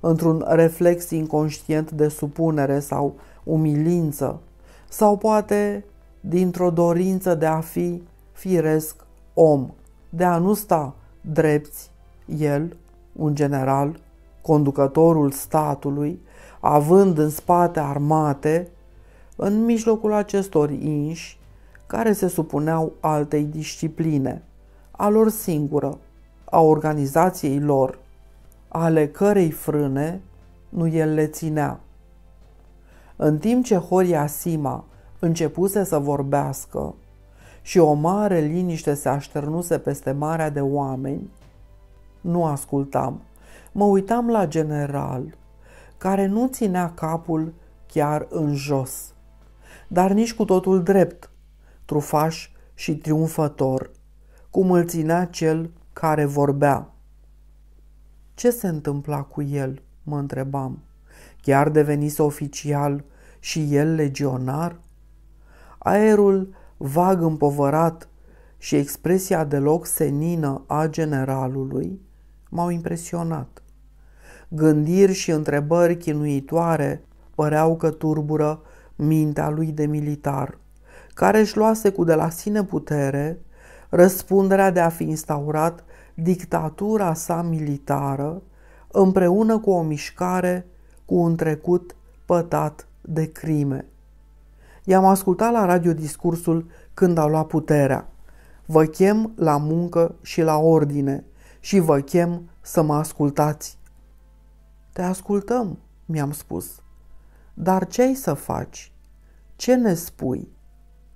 într-un reflex inconștient de supunere sau umilință, sau poate dintr-o dorință de a fi firesc om, de a nu sta drepți, el, un general, conducătorul statului, având în spate armate, în mijlocul acestor inși, care se supuneau altei discipline, a lor singură, a organizației lor, ale cărei frâne nu el le ținea. În timp ce Horia Sima începuse să vorbească și o mare liniște se așternuse peste marea de oameni, nu ascultam. Mă uitam la general, care nu ținea capul chiar în jos, dar nici cu totul drept, trufaș și triumfător, cum îl ținea cel care vorbea. Ce se întâmpla cu el? mă întrebam. Chiar devenise oficial și el legionar? Aerul vag împovărat și expresia deloc senină a generalului m-au impresionat. Gândiri și întrebări chinuitoare păreau că turbură mintea lui de militar, care își luase cu de la sine putere răspunderea de a fi instaurat dictatura sa militară împreună cu o mișcare cu un trecut pătat de crime. I-am ascultat la radio discursul când au luat puterea. Vă chem la muncă și la ordine și vă chem să mă ascultați. Te ascultăm, mi-am spus. Dar ce ai să faci? Ce ne spui?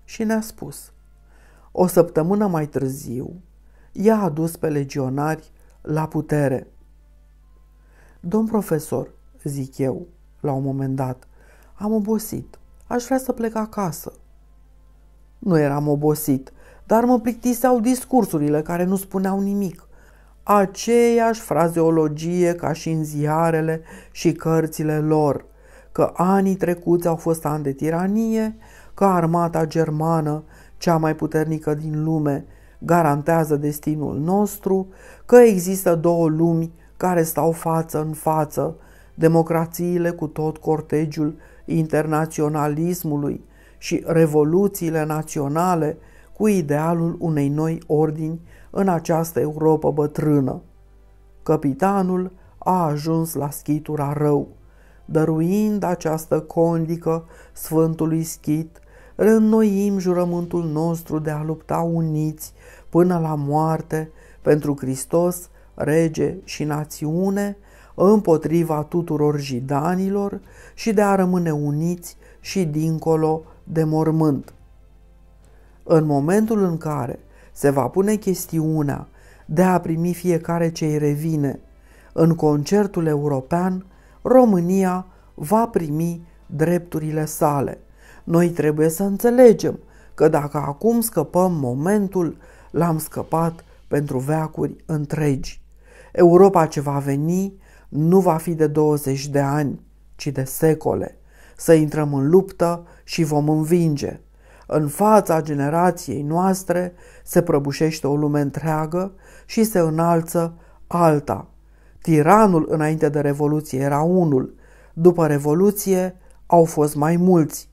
Și ne-a spus. O săptămână mai târziu, i-a adus pe legionari la putere. Domn profesor, zic eu, la un moment dat, am obosit. Aș vrea să plec acasă. Nu eram obosit, dar mă plictiseau discursurile care nu spuneau nimic aceeași frazeologie ca și în ziarele și cărțile lor, că anii trecuți au fost ani de tiranie, că armata germană, cea mai puternică din lume, garantează destinul nostru, că există două lumi care stau față în față, democrațiile cu tot cortegiul internaționalismului și revoluțiile naționale cu idealul unei noi ordini în această Europa bătrână. Capitanul a ajuns la schitura rău, dăruind această condică Sfântului Schit, reînnoim jurământul nostru de a lupta uniți până la moarte pentru Hristos, rege și națiune, împotriva tuturor jidanilor și de a rămâne uniți și dincolo de mormânt. În momentul în care se va pune chestiunea de a primi fiecare ce îi revine. În concertul european, România va primi drepturile sale. Noi trebuie să înțelegem că dacă acum scăpăm momentul, l-am scăpat pentru veacuri întregi. Europa ce va veni nu va fi de 20 de ani, ci de secole. Să intrăm în luptă și vom învinge. În fața generației noastre se prăbușește o lume întreagă și se înalță alta. Tiranul înainte de Revoluție era unul, după Revoluție au fost mai mulți.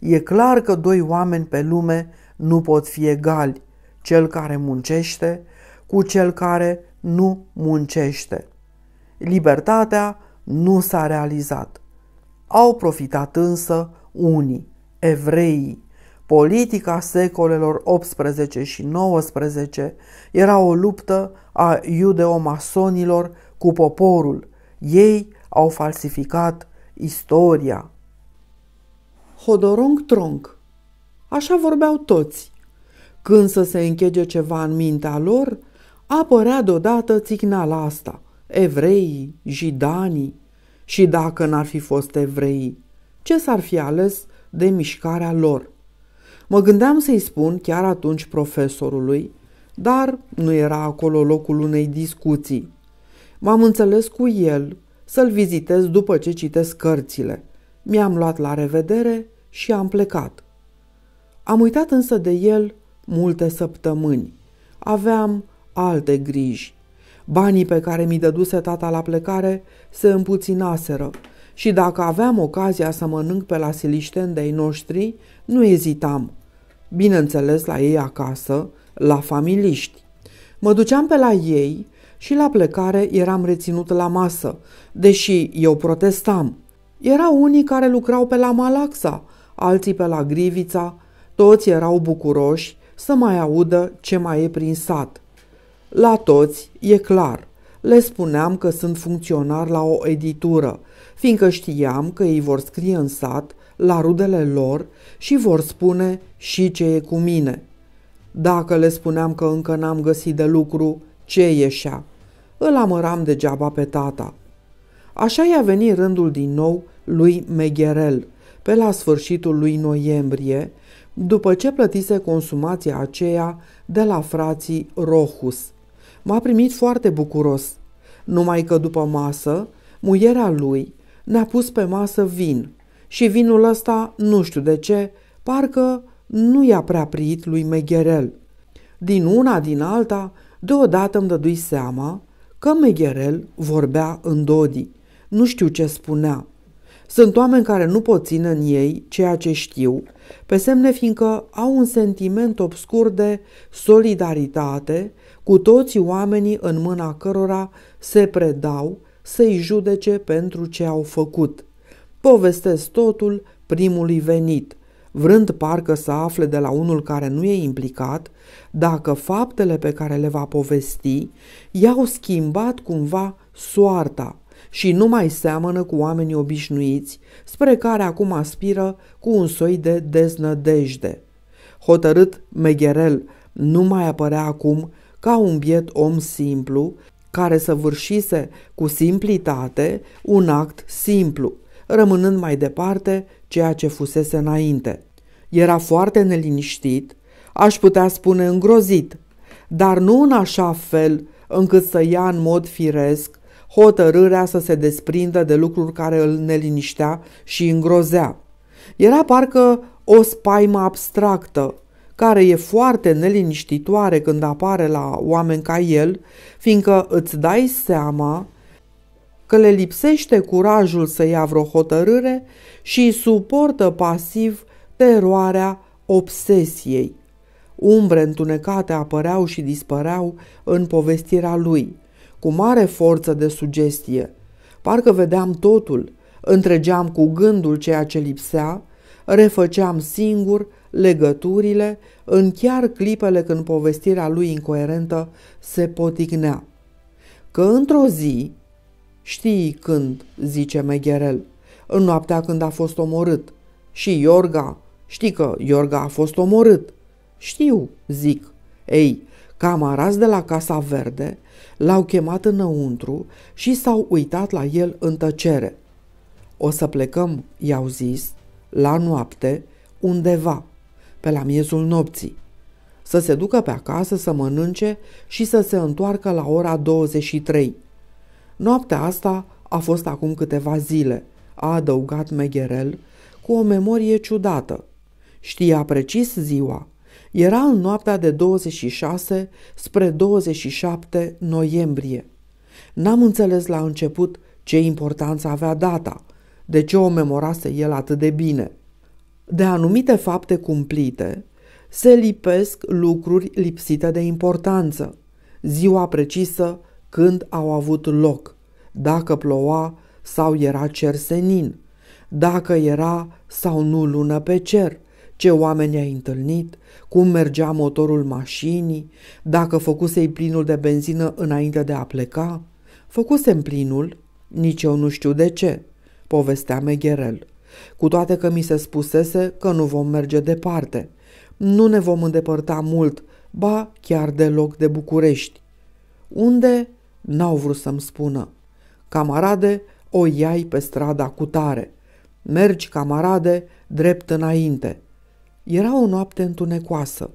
E clar că doi oameni pe lume nu pot fi egali, cel care muncește cu cel care nu muncește. Libertatea nu s-a realizat. Au profitat însă unii, evreii, Politica secolelor 18 și 19 era o luptă a iudeomasonilor cu poporul. Ei au falsificat istoria. Hodorong Tronc Așa vorbeau toți. Când să se închege ceva în mintea lor, apărea deodată țignala asta, evreii, jidanii. Și dacă n-ar fi fost evreii, ce s-ar fi ales de mișcarea lor? Mă gândeam să-i spun chiar atunci profesorului, dar nu era acolo locul unei discuții. M-am înțeles cu el să-l vizitez după ce citesc cărțile. Mi-am luat la revedere și am plecat. Am uitat însă de el multe săptămâni. Aveam alte griji. Banii pe care mi dăduse tata la plecare se împuținaseră și dacă aveam ocazia să mănânc pe la siliștendei noștri, nu ezitam bineînțeles la ei acasă, la familiști. Mă duceam pe la ei și la plecare eram reținut la masă, deși eu protestam. Erau unii care lucrau pe la Malaxa, alții pe la Grivița, toți erau bucuroși să mai audă ce mai e prin sat. La toți, e clar, le spuneam că sunt funcționar la o editură, fiindcă știam că ei vor scrie în sat la rudele lor și vor spune și ce e cu mine. Dacă le spuneam că încă n-am găsit de lucru, ce ieșea? Îl amăram degeaba pe tata. Așa i-a venit rândul din nou lui Megherel, pe la sfârșitul lui noiembrie, după ce plătise consumația aceea de la frații Rohus. M-a primit foarte bucuros, numai că după masă, muierea lui ne-a pus pe masă vin, și vinul ăsta, nu știu de ce, parcă nu i-a prea priit lui Megherel. Din una, din alta, deodată îmi dădui seama că Megherel vorbea în dodi. Nu știu ce spunea. Sunt oameni care nu pot ține în ei ceea ce știu, pe semne fiindcă au un sentiment obscur de solidaritate cu toți oamenii în mâna cărora se predau să-i judece pentru ce au făcut povestesc totul primului venit, vrând parcă să afle de la unul care nu e implicat dacă faptele pe care le va povesti i-au schimbat cumva soarta și nu mai seamănă cu oamenii obișnuiți, spre care acum aspiră cu un soi de deznădejde. Hotărât Megherel nu mai apărea acum ca un biet om simplu, care să vârșise cu simplitate un act simplu – rămânând mai departe ceea ce fusese înainte. Era foarte neliniștit, aș putea spune îngrozit, dar nu în așa fel încât să ia în mod firesc hotărârea să se desprindă de lucruri care îl neliniștea și îngrozea. Era parcă o spaimă abstractă, care e foarte neliniștitoare când apare la oameni ca el, fiindcă îți dai seama că le lipsește curajul să ia vreo hotărâre și suportă pasiv teroarea obsesiei. Umbre întunecate apăreau și dispăreau în povestirea lui, cu mare forță de sugestie. Parcă vedeam totul, întregeam cu gândul ceea ce lipsea, refăceam singur legăturile în chiar clipele când povestirea lui incoerentă se potignea. Că într-o zi, Știi când, zice Megherel, în noaptea când a fost omorât. Și Iorga, știi că Iorga a fost omorât. Știu, zic. Ei, camarazi de la Casa Verde l-au chemat înăuntru și s-au uitat la el în tăcere. O să plecăm, i-au zis, la noapte, undeva, pe la miezul nopții. Să se ducă pe acasă să mănânce și să se întoarcă la ora 23. Noaptea asta a fost acum câteva zile, a adăugat Megherel, cu o memorie ciudată. Știa precis ziua. Era în noaptea de 26 spre 27 noiembrie. N-am înțeles la început ce importanță avea data, de ce o memorase el atât de bine. De anumite fapte cumplite, se lipesc lucruri lipsite de importanță. Ziua precisă când au avut loc, dacă ploua sau era cer senin, dacă era sau nu lună pe cer, ce oameni ai întâlnit, cum mergea motorul mașinii, dacă făcusei plinul de benzină înainte de a pleca. Făcusem plinul, nici eu nu știu de ce, povestea Megherel, cu toate că mi se spusese că nu vom merge departe. Nu ne vom îndepărta mult, ba chiar deloc de București. Unde? N-au vrut să-mi spună. Camarade, o iai pe strada cu tare. Mergi, camarade, drept înainte. Era o noapte întunecoasă.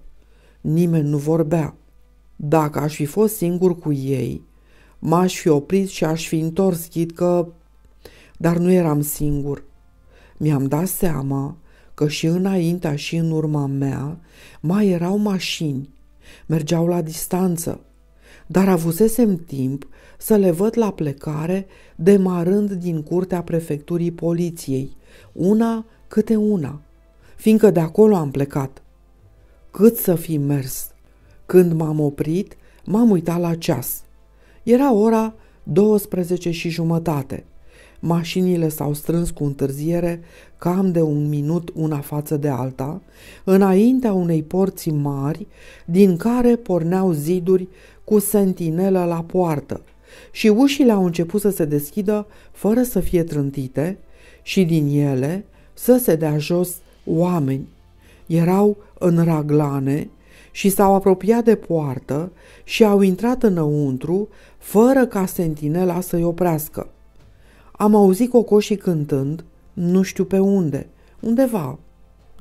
Nimeni nu vorbea. Dacă aș fi fost singur cu ei, m-aș fi oprit și aș fi întors, chit că... Dar nu eram singur. Mi-am dat seama că și înaintea și în urma mea mai erau mașini. Mergeau la distanță dar avusesem timp să le văd la plecare, demarând din curtea prefecturii poliției, una câte una, fiindcă de acolo am plecat. Cât să fi mers? Când m-am oprit, m-am uitat la ceas. Era ora 12 și jumătate. Mașinile s-au strâns cu întârziere cam de un minut una față de alta, înaintea unei porți mari din care porneau ziduri cu sentinelă la poartă și ușile au început să se deschidă fără să fie trântite și din ele să se dea jos oameni. Erau în raglane și s-au apropiat de poartă și au intrat înăuntru fără ca sentinela să-i oprească. Am auzit cocoșii cântând, nu știu pe unde, undeva,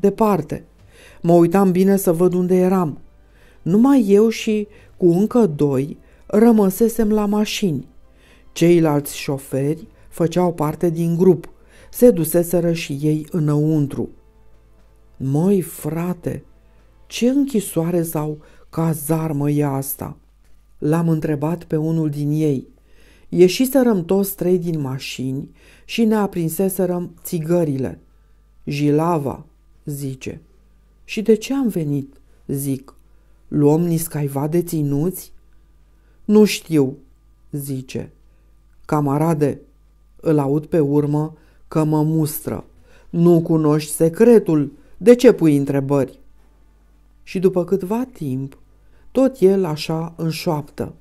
departe. Mă uitam bine să văd unde eram. Numai eu și cu încă doi rămăsesem la mașini. Ceilalți șoferi făceau parte din grup, se duseseră și ei înăuntru. Măi, frate, ce închisoare sau cazarmă e asta? L-am întrebat pe unul din ei. Ieșiserăm toți trei din mașini și ne aprinseserăm țigările. Jilava, zice. Și de ce am venit? Zic. Luăm niscaiva ținuți? Nu știu, zice. Camarade, îl aud pe urmă că mă mustră. Nu cunoști secretul, de ce pui întrebări? Și după câtva timp, tot el așa înșoaptă.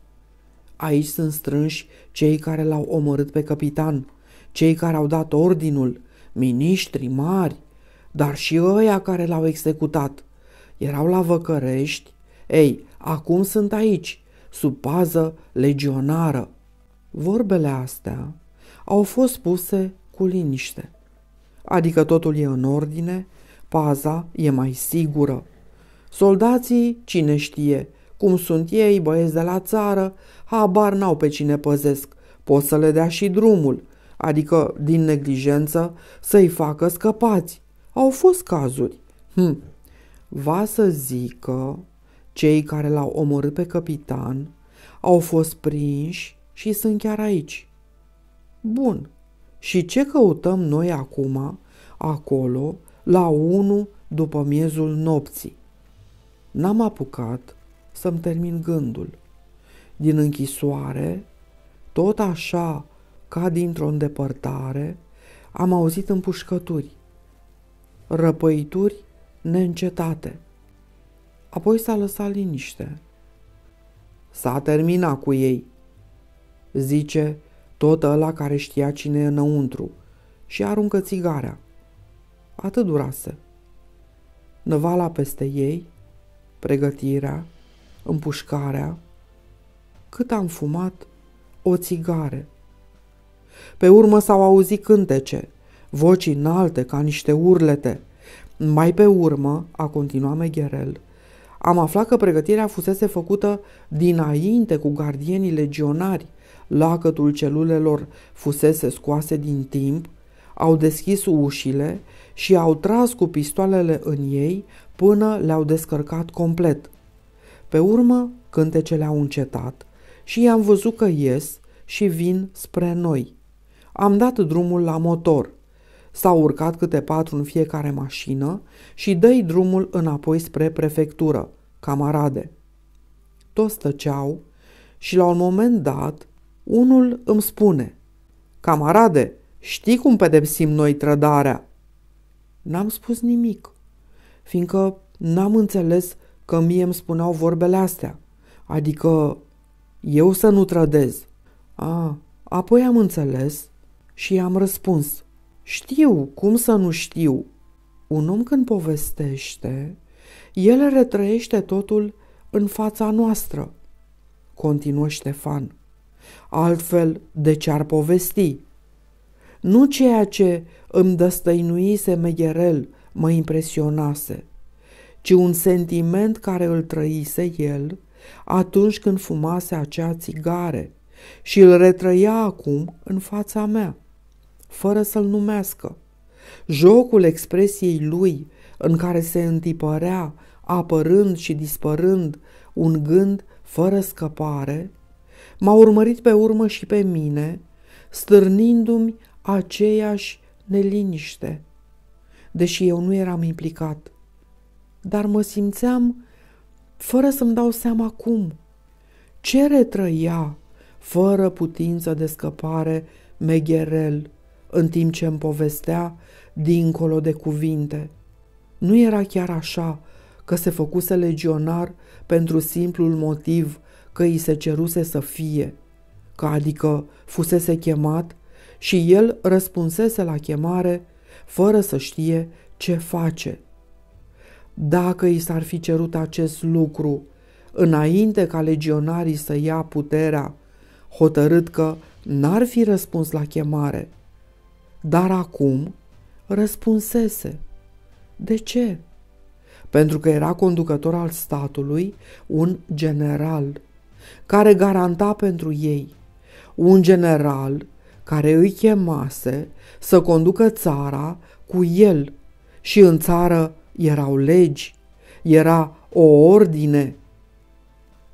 Aici sunt strânși cei care l-au omorât pe capitan, cei care au dat ordinul, miniștri mari, dar și ăia care l-au executat. Erau la Văcărești ei, acum sunt aici, sub pază legionară. Vorbele astea au fost puse cu liniște. Adică totul e în ordine, paza e mai sigură. Soldații, cine știe, cum sunt ei, băieți de la țară, habar n-au pe cine păzesc, pot să le dea și drumul, adică din neglijență să-i facă scăpați. Au fost cazuri. Hm. Va să zică cei care l-au omorât pe capitan au fost prinși și sunt chiar aici. Bun. Și ce căutăm noi acum, acolo, la 1 după miezul nopții? N-am apucat să-mi termin gândul. Din închisoare, tot așa ca dintr-o îndepărtare, am auzit împușcături, răpăituri neîncetate. Apoi s-a lăsat liniște. S-a terminat cu ei, zice tot ăla care știa cine e înăuntru și aruncă țigarea. Atât durase. Năvala peste ei, pregătirea, împușcarea, cât am fumat o țigare. Pe urmă s-au auzit cântece, voci înalte ca niște urlete. Mai pe urmă, a continuat Megherel, am aflat că pregătirea fusese făcută dinainte cu gardienii legionari, lacătul celulelor fusese scoase din timp, au deschis ușile și au tras cu pistoalele în ei până le-au descărcat complet. Pe urmă, cântecele au încetat și i-am văzut că ies și vin spre noi. Am dat drumul la motor – S-au urcat câte patru în fiecare mașină și dăi drumul înapoi spre prefectură, camarade. Toți tăceau și la un moment dat unul îmi spune Camarade, știi cum pedepsim noi trădarea? N-am spus nimic, fiindcă n-am înțeles că mie îmi spuneau vorbele astea, adică eu să nu trădez. A, apoi am înțeles și i-am răspuns – știu, cum să nu știu? Un om când povestește, el retrăiește totul în fața noastră, continuă Ștefan. Altfel, de ce ar povesti? Nu ceea ce îmi dăstăinuise Megherel mă impresionase, ci un sentiment care îl trăise el atunci când fumase acea țigare și îl retrăia acum în fața mea fără să-l numească. Jocul expresiei lui, în care se întipărea, apărând și dispărând, un gând fără scăpare, m-a urmărit pe urmă și pe mine, stârnindu-mi aceeași neliniște, deși eu nu eram implicat. Dar mă simțeam fără să-mi dau seama cum. Ce retrăia, fără putință de scăpare, Megherel, în timp ce îmi povestea dincolo de cuvinte. Nu era chiar așa că se făcuse legionar pentru simplul motiv că îi se ceruse să fie, că adică fusese chemat și el răspunsese la chemare fără să știe ce face. Dacă i s-ar fi cerut acest lucru înainte ca legionarii să ia puterea, hotărât că n-ar fi răspuns la chemare – dar acum răspunsese. De ce? Pentru că era conducător al statului un general care garanta pentru ei, un general care îi chemase să conducă țara cu el și în țară erau legi, era o ordine.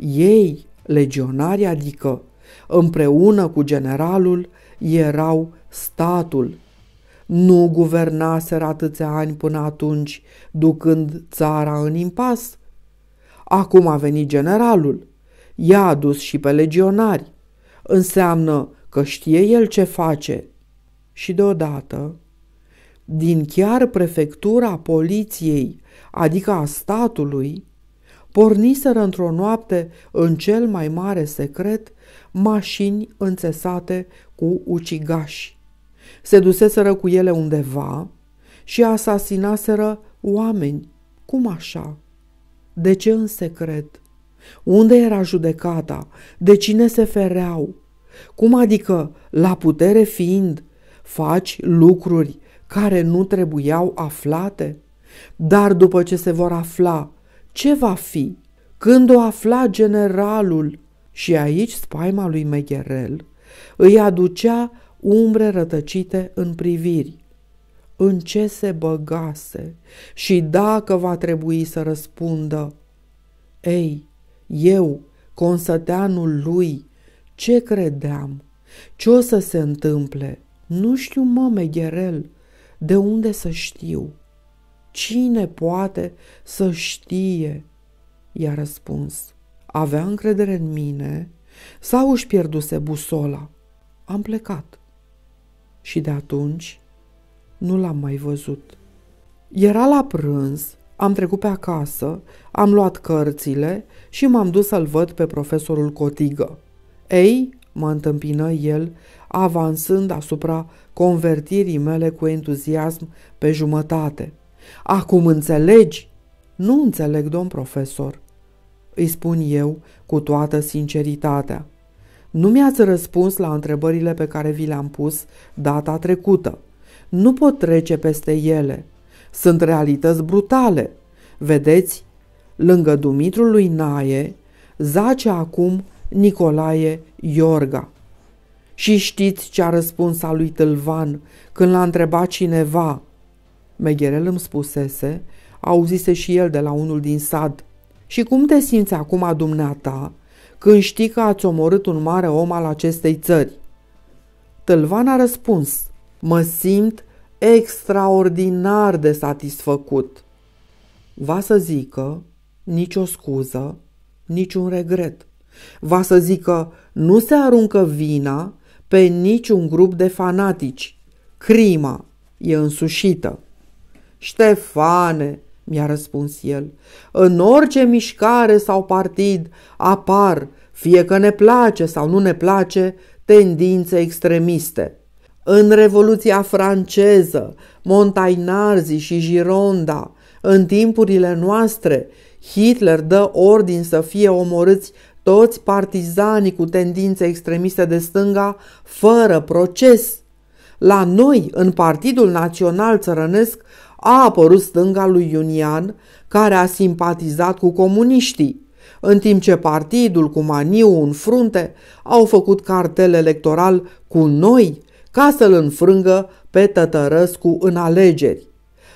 Ei, legionari, adică împreună cu generalul, erau statul. Nu guvernaseră atâția ani până atunci, ducând țara în impas. Acum a venit generalul. I-a adus și pe legionari. Înseamnă că știe el ce face. Și deodată, din chiar prefectura poliției, adică a statului, porniseră într-o noapte în cel mai mare secret mașini înțesate cu ucigași se duseseră cu ele undeva și asasinaseră oameni. Cum așa? De ce în secret? Unde era judecata? De cine se fereau? Cum adică, la putere fiind, faci lucruri care nu trebuiau aflate? Dar după ce se vor afla, ce va fi? Când o afla generalul? Și aici spaima lui Megherel îi aducea umbre rătăcite în priviri. În ce se băgase și dacă va trebui să răspundă? Ei, eu, consăteanul lui, ce credeam? Ce o să se întâmple? Nu știu, mă, Megherel, de unde să știu? Cine poate să știe? I-a răspuns. Avea încredere în mine sau își pierduse busola? Am plecat și de atunci nu l-am mai văzut. Era la prânz, am trecut pe acasă, am luat cărțile și m-am dus să-l văd pe profesorul Cotigă. Ei, mă întâmpină el, avansând asupra convertirii mele cu entuziasm pe jumătate. Acum înțelegi? Nu înțeleg, domn profesor, îi spun eu cu toată sinceritatea. Nu mi-ați răspuns la întrebările pe care vi le-am pus data trecută. Nu pot trece peste ele. Sunt realități brutale. Vedeți, lângă Dumitrul lui Nae, zace acum Nicolae Iorga. Și știți ce a răspuns a lui Tâlvan când l-a întrebat cineva? Megherel îmi spusese, auzise și el de la unul din sad. Și cum te simți acum dumneata?" când știi că ați omorât un mare om al acestei țări? Tălvan a răspuns, mă simt extraordinar de satisfăcut. Va să zică nicio scuză, niciun regret. Va să zică nu se aruncă vina pe niciun grup de fanatici. Crima e însușită. Ștefane, mi-a răspuns el. În orice mișcare sau partid apar, fie că ne place sau nu ne place, tendințe extremiste. În Revoluția franceză, Montainarzi și Gironda, în timpurile noastre, Hitler dă ordin să fie omorâți toți partizanii cu tendințe extremiste de stânga, fără proces. La noi, în Partidul Național Țărănesc, a apărut stânga lui Iunian, care a simpatizat cu comuniștii, în timp ce partidul cu Maniu în frunte au făcut cartel electoral cu noi ca să-l înfrângă pe Tătărăscu în alegeri.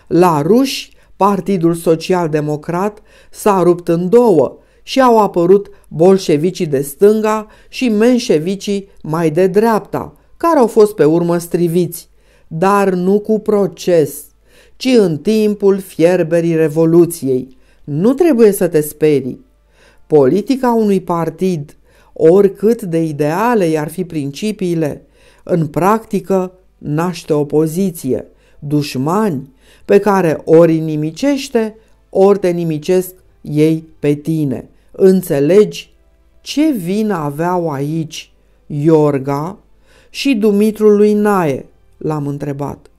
La ruși, Partidul Social Democrat s-a rupt în două și au apărut bolșevicii de stânga și menșevicii mai de dreapta, care au fost pe urmă striviți, dar nu cu proces ci în timpul fierberii Revoluției. Nu trebuie să te sperii. Politica unui partid, oricât de ideale i-ar fi principiile, în practică naște opoziție, dușmani pe care ori nimicește, ori te nimicesc ei pe tine. Înțelegi ce vină aveau aici Iorga și Dumitrul lui Nae? L-am întrebat.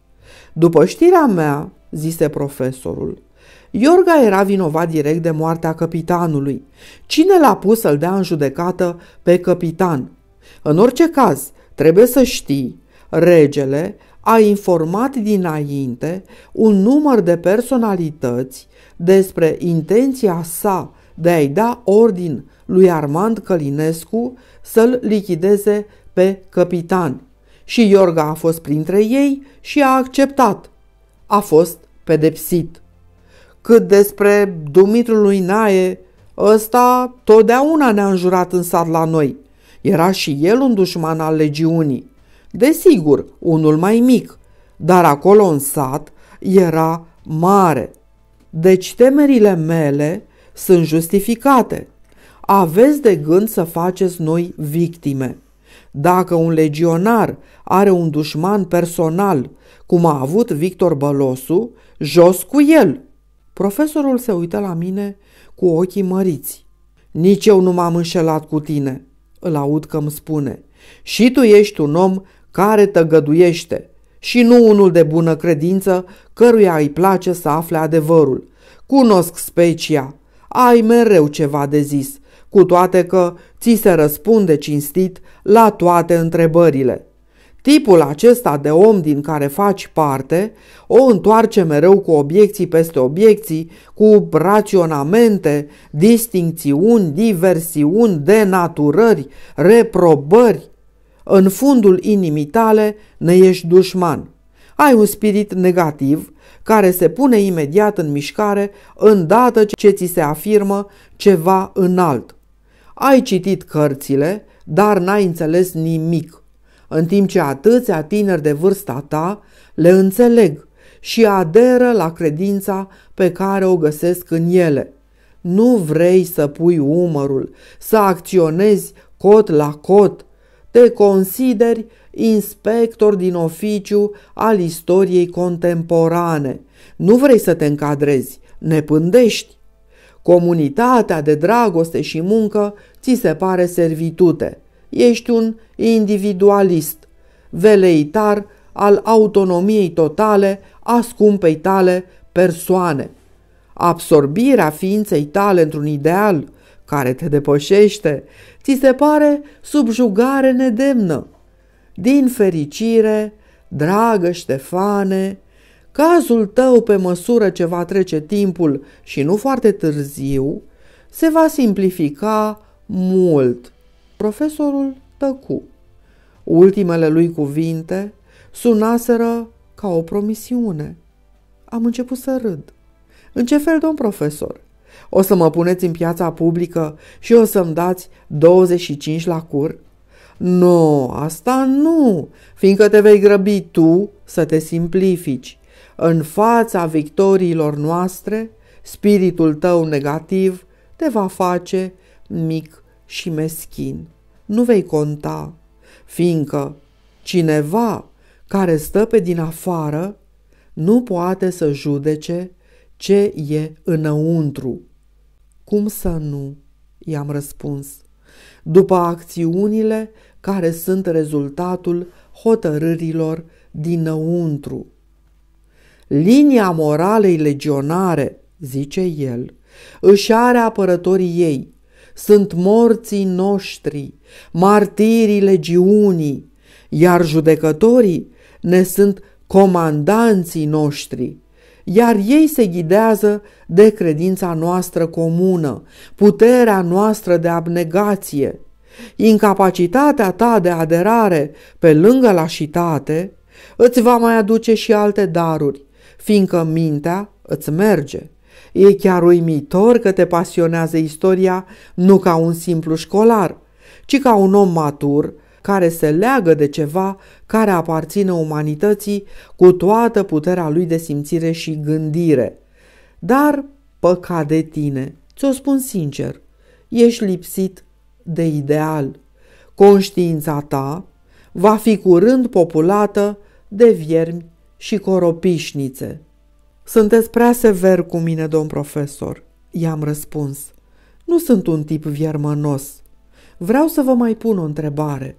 După știrea mea, zise profesorul, Iorga era vinovat direct de moartea capitanului. Cine l-a pus să-l dea în judecată pe capitan? În orice caz, trebuie să știi, regele a informat dinainte un număr de personalități despre intenția sa de a-i da ordin lui Armand Călinescu să-l lichideze pe capitan și Iorga a fost printre ei și a acceptat. A fost pedepsit. Cât despre Dumitru lui Nae, ăsta totdeauna ne-a înjurat în sat la noi. Era și el un dușman al legiunii. Desigur, unul mai mic, dar acolo în sat era mare. Deci temerile mele sunt justificate. Aveți de gând să faceți noi victime. Dacă un legionar are un dușman personal, cum a avut Victor Bălosu, jos cu el! Profesorul se uită la mine cu ochii măriți. Nici eu nu m-am înșelat cu tine, îl aud că îmi spune. Și tu ești un om care tăgăduiește și nu unul de bună credință căruia îi place să afle adevărul. Cunosc specia, ai mereu ceva de zis cu toate că ți se răspunde cinstit la toate întrebările. Tipul acesta de om din care faci parte o întoarce mereu cu obiecții peste obiecții, cu raționamente, distincțiuni, diversiuni, denaturări, reprobări. În fundul inimii tale ne ești dușman. Ai un spirit negativ care se pune imediat în mișcare îndată ce ți se afirmă ceva înalt. Ai citit cărțile, dar n-ai înțeles nimic, în timp ce atâția tineri de vârsta ta le înțeleg și aderă la credința pe care o găsesc în ele. Nu vrei să pui umărul, să acționezi cot la cot, te consideri inspector din oficiu al istoriei contemporane. Nu vrei să te încadrezi, ne pândești. Comunitatea de dragoste și muncă ți se pare servitute. Ești un individualist, veleitar al autonomiei totale a scumpei tale persoane. Absorbirea ființei tale într-un ideal care te depășește, ți se pare subjugare nedemnă. Din fericire, dragă Ștefane, cazul tău pe măsură ce va trece timpul și nu foarte târziu, se va simplifica mult. Profesorul tăcu. Ultimele lui cuvinte sunaseră ca o promisiune. Am început să râd. În ce fel, domn profesor? O să mă puneți în piața publică și o să-mi dați 25 la cur? Nu, asta nu, fiindcă te vei grăbi tu să te simplifici. În fața victoriilor noastre, spiritul tău negativ te va face mic și meschin. Nu vei conta, fiindcă cineva care stă pe din afară nu poate să judece ce e înăuntru. Cum să nu? i-am răspuns. După acțiunile care sunt rezultatul hotărârilor dinăuntru. Linia moralei legionare, zice el, își are apărătorii ei, sunt morții noștri, martirii legiunii, iar judecătorii ne sunt comandanții noștri, iar ei se ghidează de credința noastră comună, puterea noastră de abnegație, incapacitatea ta de aderare pe lângă lașitate, îți va mai aduce și alte daruri, fiindcă mintea îți merge. E chiar uimitor că te pasionează istoria nu ca un simplu școlar, ci ca un om matur care se leagă de ceva care aparține umanității cu toată puterea lui de simțire și gândire. Dar, păca de tine, ți-o spun sincer, ești lipsit de ideal. Conștiința ta va fi curând populată de viermi și coropișnițe. Sunteți prea sever cu mine, domn profesor, i-am răspuns. Nu sunt un tip viermănos. Vreau să vă mai pun o întrebare.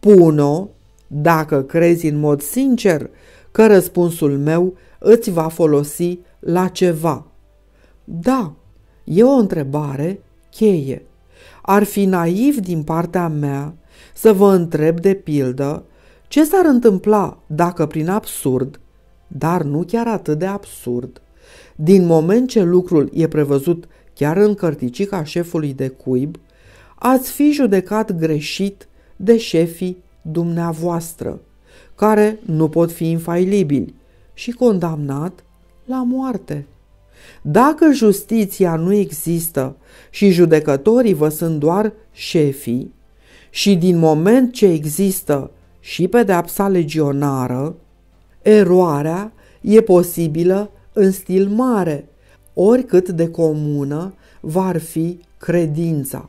Pun-o dacă crezi în mod sincer că răspunsul meu îți va folosi la ceva. Da, e o întrebare cheie. Ar fi naiv din partea mea să vă întreb de pildă ce s-ar întâmpla dacă prin absurd dar nu chiar atât de absurd. Din moment ce lucrul e prevăzut chiar în cărticica șefului de cuib, ați fi judecat greșit de șefii dumneavoastră, care nu pot fi infailibili și condamnat la moarte. Dacă justiția nu există și judecătorii vă sunt doar șefii, și din moment ce există și pedeapsa legionară, Eroarea e posibilă în stil mare, oricât de comună va fi credința.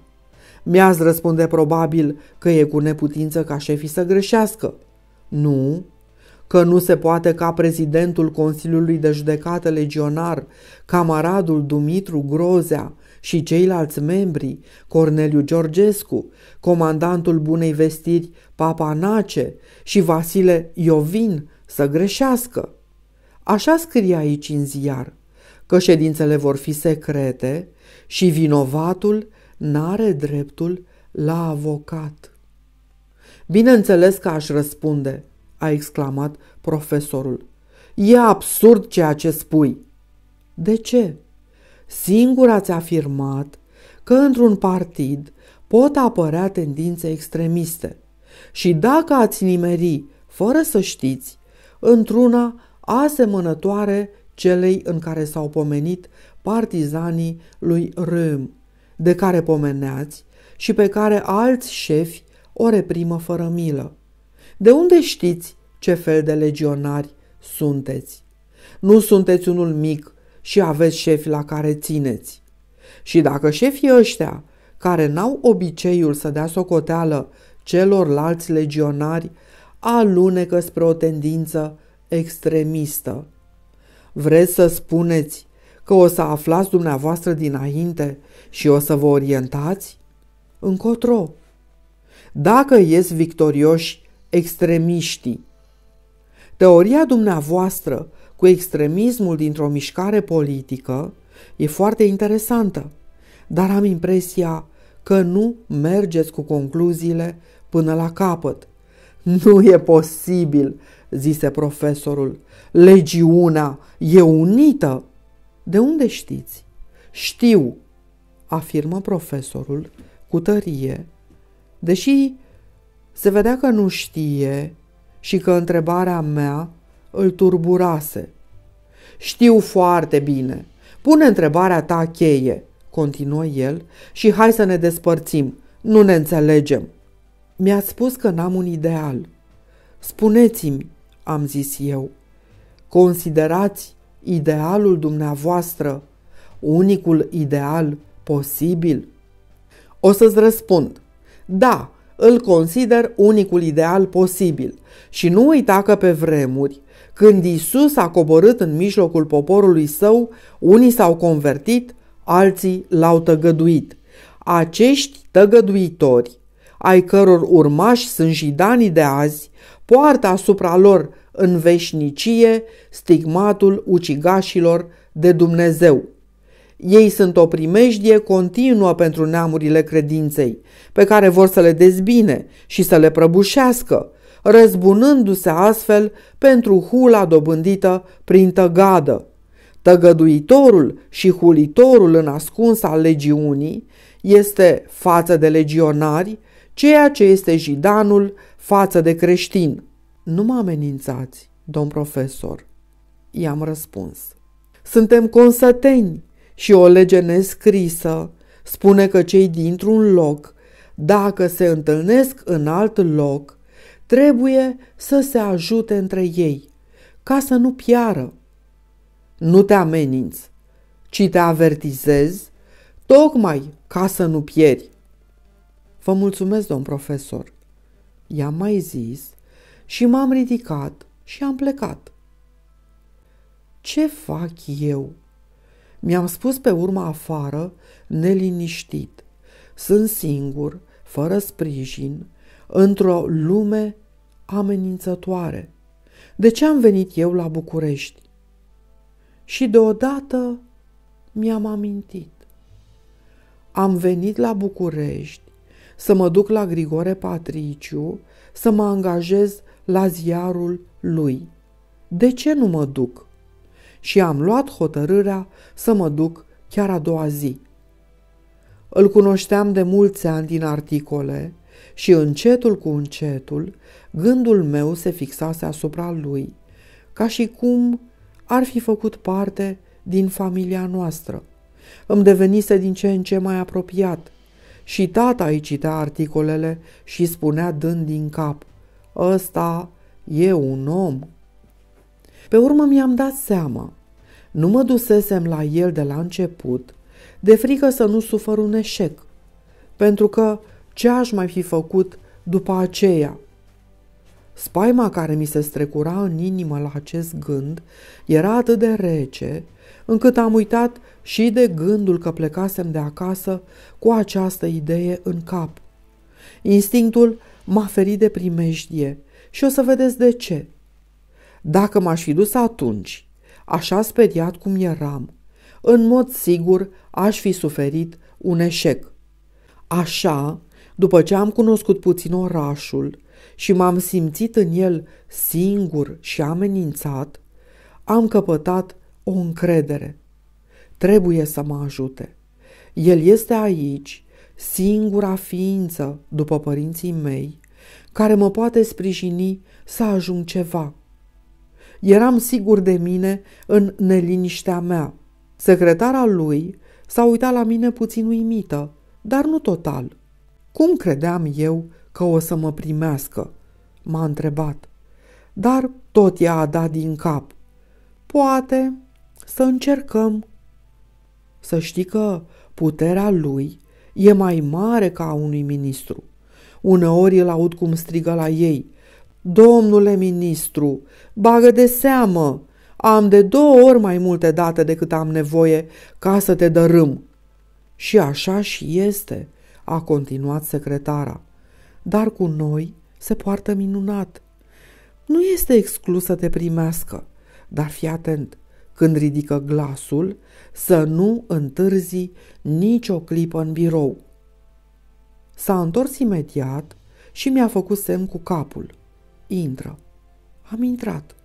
Mi-ați răspunde probabil că e cu neputință ca șefii să greșească. Nu, că nu se poate ca prezidentul Consiliului de Judecată Legionar, camaradul Dumitru Grozea și ceilalți membri, Corneliu Georgescu, comandantul Bunei Vestiri Papanace și Vasile Iovin să greșească. Așa scrie aici în ziar, că ședințele vor fi secrete și vinovatul n-are dreptul la avocat. Bineînțeles că aș răspunde, a exclamat profesorul. E absurd ceea ce spui. De ce? Singur ați afirmat că într-un partid pot apărea tendințe extremiste. Și dacă ați nimeri fără să știți, într-una asemănătoare celei în care s-au pomenit partizanii lui Râm, de care pomeneați și pe care alți șefi o reprimă fără milă. De unde știți ce fel de legionari sunteți? Nu sunteți unul mic și aveți șefi la care țineți. Și dacă șefii ăștia, care n-au obiceiul să dea socoteală celorlalți legionari alunecă spre o tendință extremistă. Vreți să spuneți că o să aflați dumneavoastră dinainte și o să vă orientați? Încotro. Dacă ies victorioși extremiștii, teoria dumneavoastră cu extremismul dintr-o mișcare politică e foarte interesantă, dar am impresia că nu mergeți cu concluziile până la capăt nu e posibil, zise profesorul. Legiunea e unită. De unde știți? Știu, afirmă profesorul cu tărie, deși se vedea că nu știe și că întrebarea mea îl turburase. Știu foarte bine. Pune întrebarea ta cheie, continuă el, și hai să ne despărțim. Nu ne înțelegem. Mi-a spus că n-am un ideal. Spuneți-mi, am zis eu, considerați idealul dumneavoastră unicul ideal posibil? O să-ți răspund, da, îl consider unicul ideal posibil și nu uita că pe vremuri, când Isus a coborât în mijlocul poporului său, unii s-au convertit, alții l-au tăgăduit. Acești tăgăduitori ai căror urmași sunt jidanii de azi, poartă asupra lor în veșnicie stigmatul ucigașilor de Dumnezeu. Ei sunt o primejdie continuă pentru neamurile credinței, pe care vor să le dezbine și să le prăbușească, răzbunându-se astfel pentru hula dobândită prin tăgadă. Tăgăduitorul și hulitorul în ascuns al legiunii este față de legionari ceea ce este jidanul față de creștin. Nu mă amenințați, domn profesor, i-am răspuns. Suntem consăteni și o lege nescrisă spune că cei dintr-un loc, dacă se întâlnesc în alt loc, trebuie să se ajute între ei, ca să nu piară. Nu te ameninți, ci te avertizezi, tocmai ca să nu pieri. Vă mulțumesc, domn profesor. I-am mai zis și m-am ridicat și am plecat. Ce fac eu? Mi-am spus pe urma afară, neliniștit. Sunt singur, fără sprijin, într-o lume amenințătoare. De ce am venit eu la București? Și deodată mi-am amintit. Am venit la București să mă duc la Grigore Patriciu, să mă angajez la ziarul lui. De ce nu mă duc? Și am luat hotărârea să mă duc chiar a doua zi. Îl cunoșteam de mulți ani din articole și încetul cu încetul gândul meu se fixase asupra lui, ca și cum ar fi făcut parte din familia noastră. Îmi devenise din ce în ce mai apropiat – și tata îi citea articolele și spunea dând din cap, ăsta e un om. Pe urmă mi-am dat seama. Nu mă dusesem la el de la început, de frică să nu sufăr un eșec, pentru că ce aș mai fi făcut după aceea? Spaima care mi se strecura în inimă la acest gând era atât de rece, încât am uitat și de gândul că plecasem de acasă cu această idee în cap. Instinctul m-a ferit de primejdie și o să vedeți de ce. Dacă m-aș fi dus atunci, așa speriat cum eram, în mod sigur aș fi suferit un eșec. Așa, după ce am cunoscut puțin orașul și m-am simțit în el singur și amenințat, am căpătat o încredere trebuie să mă ajute. El este aici, singura ființă, după părinții mei, care mă poate sprijini să ajung ceva. Eram sigur de mine în neliniștea mea. Secretara lui s-a uitat la mine puțin uimită, dar nu total. Cum credeam eu că o să mă primească? M-a întrebat. Dar tot ea a dat din cap. Poate să încercăm, să știi că puterea lui e mai mare ca a unui ministru. Uneori îl aud cum strigă la ei, Domnule ministru, bagă de seamă, am de două ori mai multe date decât am nevoie ca să te dărâm. Și așa și este, a continuat secretara. Dar cu noi se poartă minunat. Nu este exclus să te primească, dar fii atent, când ridică glasul, să nu întârzi nicio clipă în birou. S-a întors imediat și mi-a făcut semn cu capul. Intră. Am intrat.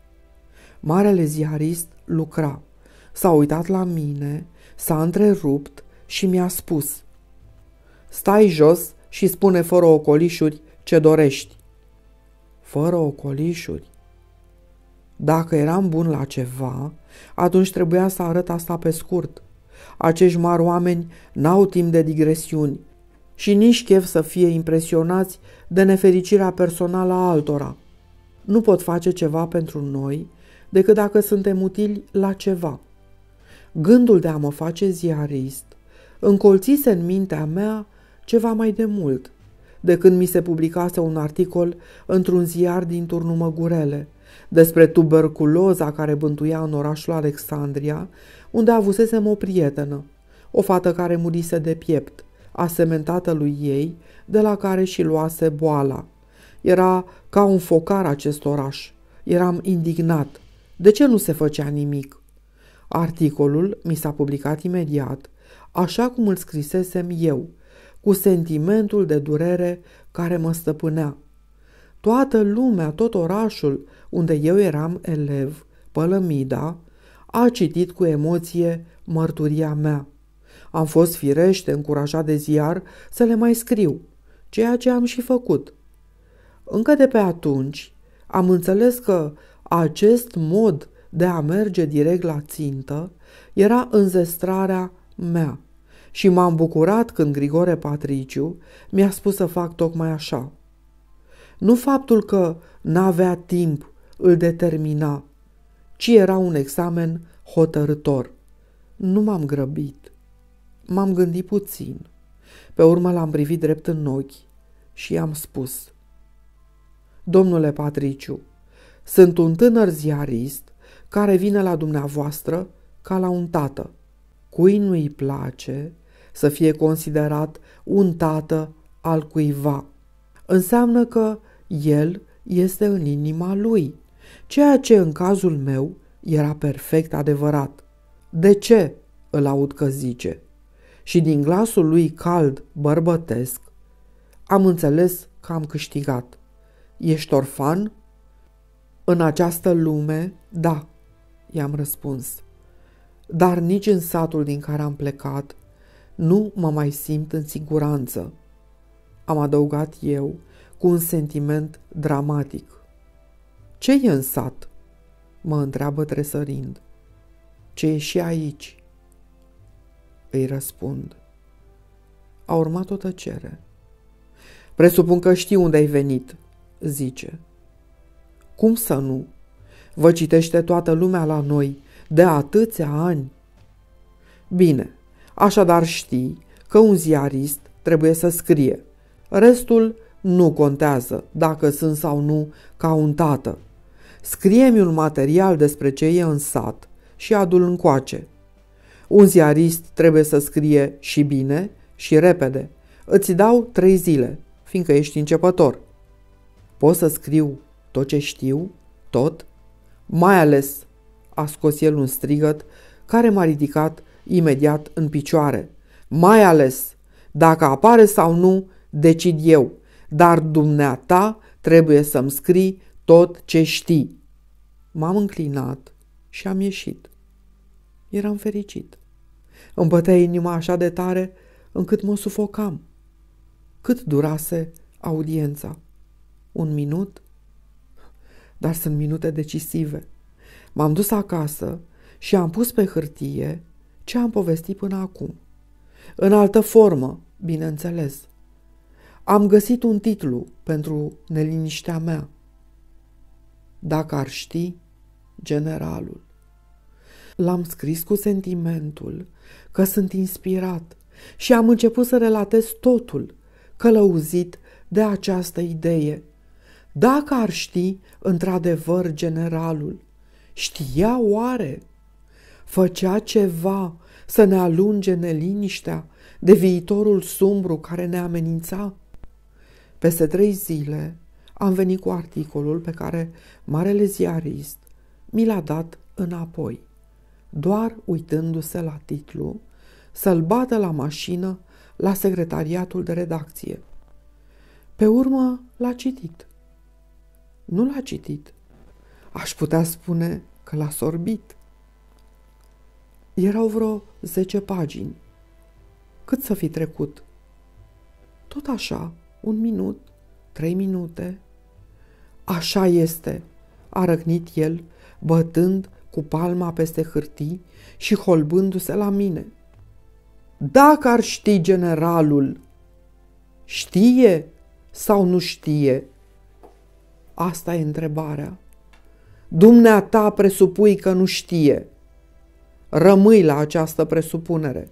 Marele ziarist lucra. S-a uitat la mine, s-a întrerupt și mi-a spus Stai jos și spune fără ocolișuri ce dorești. Fără ocolișuri? Dacă eram bun la ceva, atunci trebuia să arăt asta pe scurt. Acești mari oameni n-au timp de digresiuni și nici chef să fie impresionați de nefericirea personală a altora. Nu pot face ceva pentru noi decât dacă suntem utili la ceva. Gândul de a mă face ziarist încolțise în mintea mea ceva mai de mult, de când mi se publicase un articol într-un ziar din turnul Măgurele – despre tuberculoza care bântuia în orașul Alexandria, unde avusesem o prietenă, o fată care murise de piept, asementată lui ei, de la care și luase boala. Era ca un focar acest oraș. Eram indignat. De ce nu se făcea nimic? Articolul mi s-a publicat imediat, așa cum îl scrisesem eu, cu sentimentul de durere care mă stăpânea. Toată lumea, tot orașul unde eu eram elev, Pălămida, a citit cu emoție mărturia mea. Am fost firește încurajat de ziar să le mai scriu, ceea ce am și făcut. Încă de pe atunci am înțeles că acest mod de a merge direct la țintă era înzestrarea mea și m-am bucurat când Grigore Patriciu mi-a spus să fac tocmai așa. Nu faptul că n-avea timp îl determina, ci era un examen hotărător. Nu m-am grăbit. M-am gândit puțin. Pe urmă l-am privit drept în ochi și i-am spus. Domnule Patriciu, sunt un tânăr ziarist care vine la dumneavoastră ca la un tată. Cui nu-i place să fie considerat un tată al cuiva? înseamnă că el este în inima lui, ceea ce în cazul meu era perfect adevărat. De ce? îl aud că zice. Și din glasul lui cald, bărbătesc, am înțeles că am câștigat. Ești orfan? În această lume, da, i-am răspuns. Dar nici în satul din care am plecat nu mă mai simt în siguranță am adăugat eu, cu un sentiment dramatic. Ce e în sat?" mă întreabă tresărind. Ce e și aici?" Îi răspund. A urmat o tăcere. Presupun că știi unde ai venit," zice. Cum să nu? Vă citește toată lumea la noi de atâția ani." Bine, așadar știi că un ziarist trebuie să scrie – Restul nu contează dacă sunt sau nu ca un tată. Scrie-mi un material despre ce e în sat și adul încoace. Un ziarist trebuie să scrie și bine și repede. Îți dau trei zile, fiindcă ești începător. Poți să scriu tot ce știu, tot? Mai ales, a scos el un strigăt care m-a ridicat imediat în picioare. Mai ales, dacă apare sau nu decid eu, dar dumneata trebuie să-mi scrii tot ce știi. M-am înclinat și am ieșit. Eram fericit. Îmi bătea inima așa de tare încât mă sufocam. Cât durase audiența? Un minut? Dar sunt minute decisive. M-am dus acasă și am pus pe hârtie ce am povestit până acum. În altă formă, bineînțeles. Am găsit un titlu pentru neliniștea mea. Dacă ar ști, generalul. L-am scris cu sentimentul că sunt inspirat și am început să relatez totul, călăuzit de această idee. Dacă ar ști, într-adevăr, generalul, știa oare? Făcea ceva să ne alunge neliniștea de viitorul sumbru care ne amenința? Peste trei zile am venit cu articolul pe care marele ziarist mi l-a dat înapoi, doar uitându-se la titlu, să-l bată la mașină la secretariatul de redacție. Pe urmă l-a citit. Nu l-a citit. Aș putea spune că l-a sorbit. Erau vreo zece pagini. Cât să fi trecut? Tot așa, un minut, trei minute. Așa este, a răgnit el, bătând cu palma peste hârtii și holbându-se la mine. Dacă ar ști generalul, știe sau nu știe? Asta e întrebarea. Dumneata presupui că nu știe. Rămâi la această presupunere.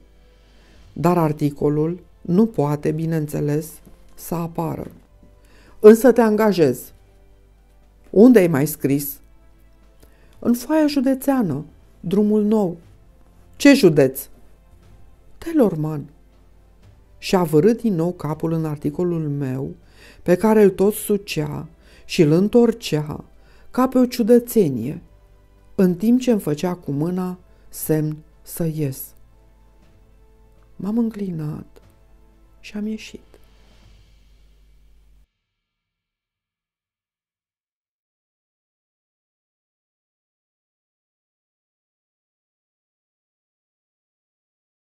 Dar articolul nu poate, bineînțeles, să apară. Însă te angajez. Unde ai mai scris? În foaia județeană, drumul nou. Ce județ? Telorman. Și a vărât din nou capul în articolul meu, pe care îl tot sucea și îl întorcea, ca pe o ciudățenie, în timp ce îmi făcea cu mâna semn să ies. M-am înclinat și am ieșit.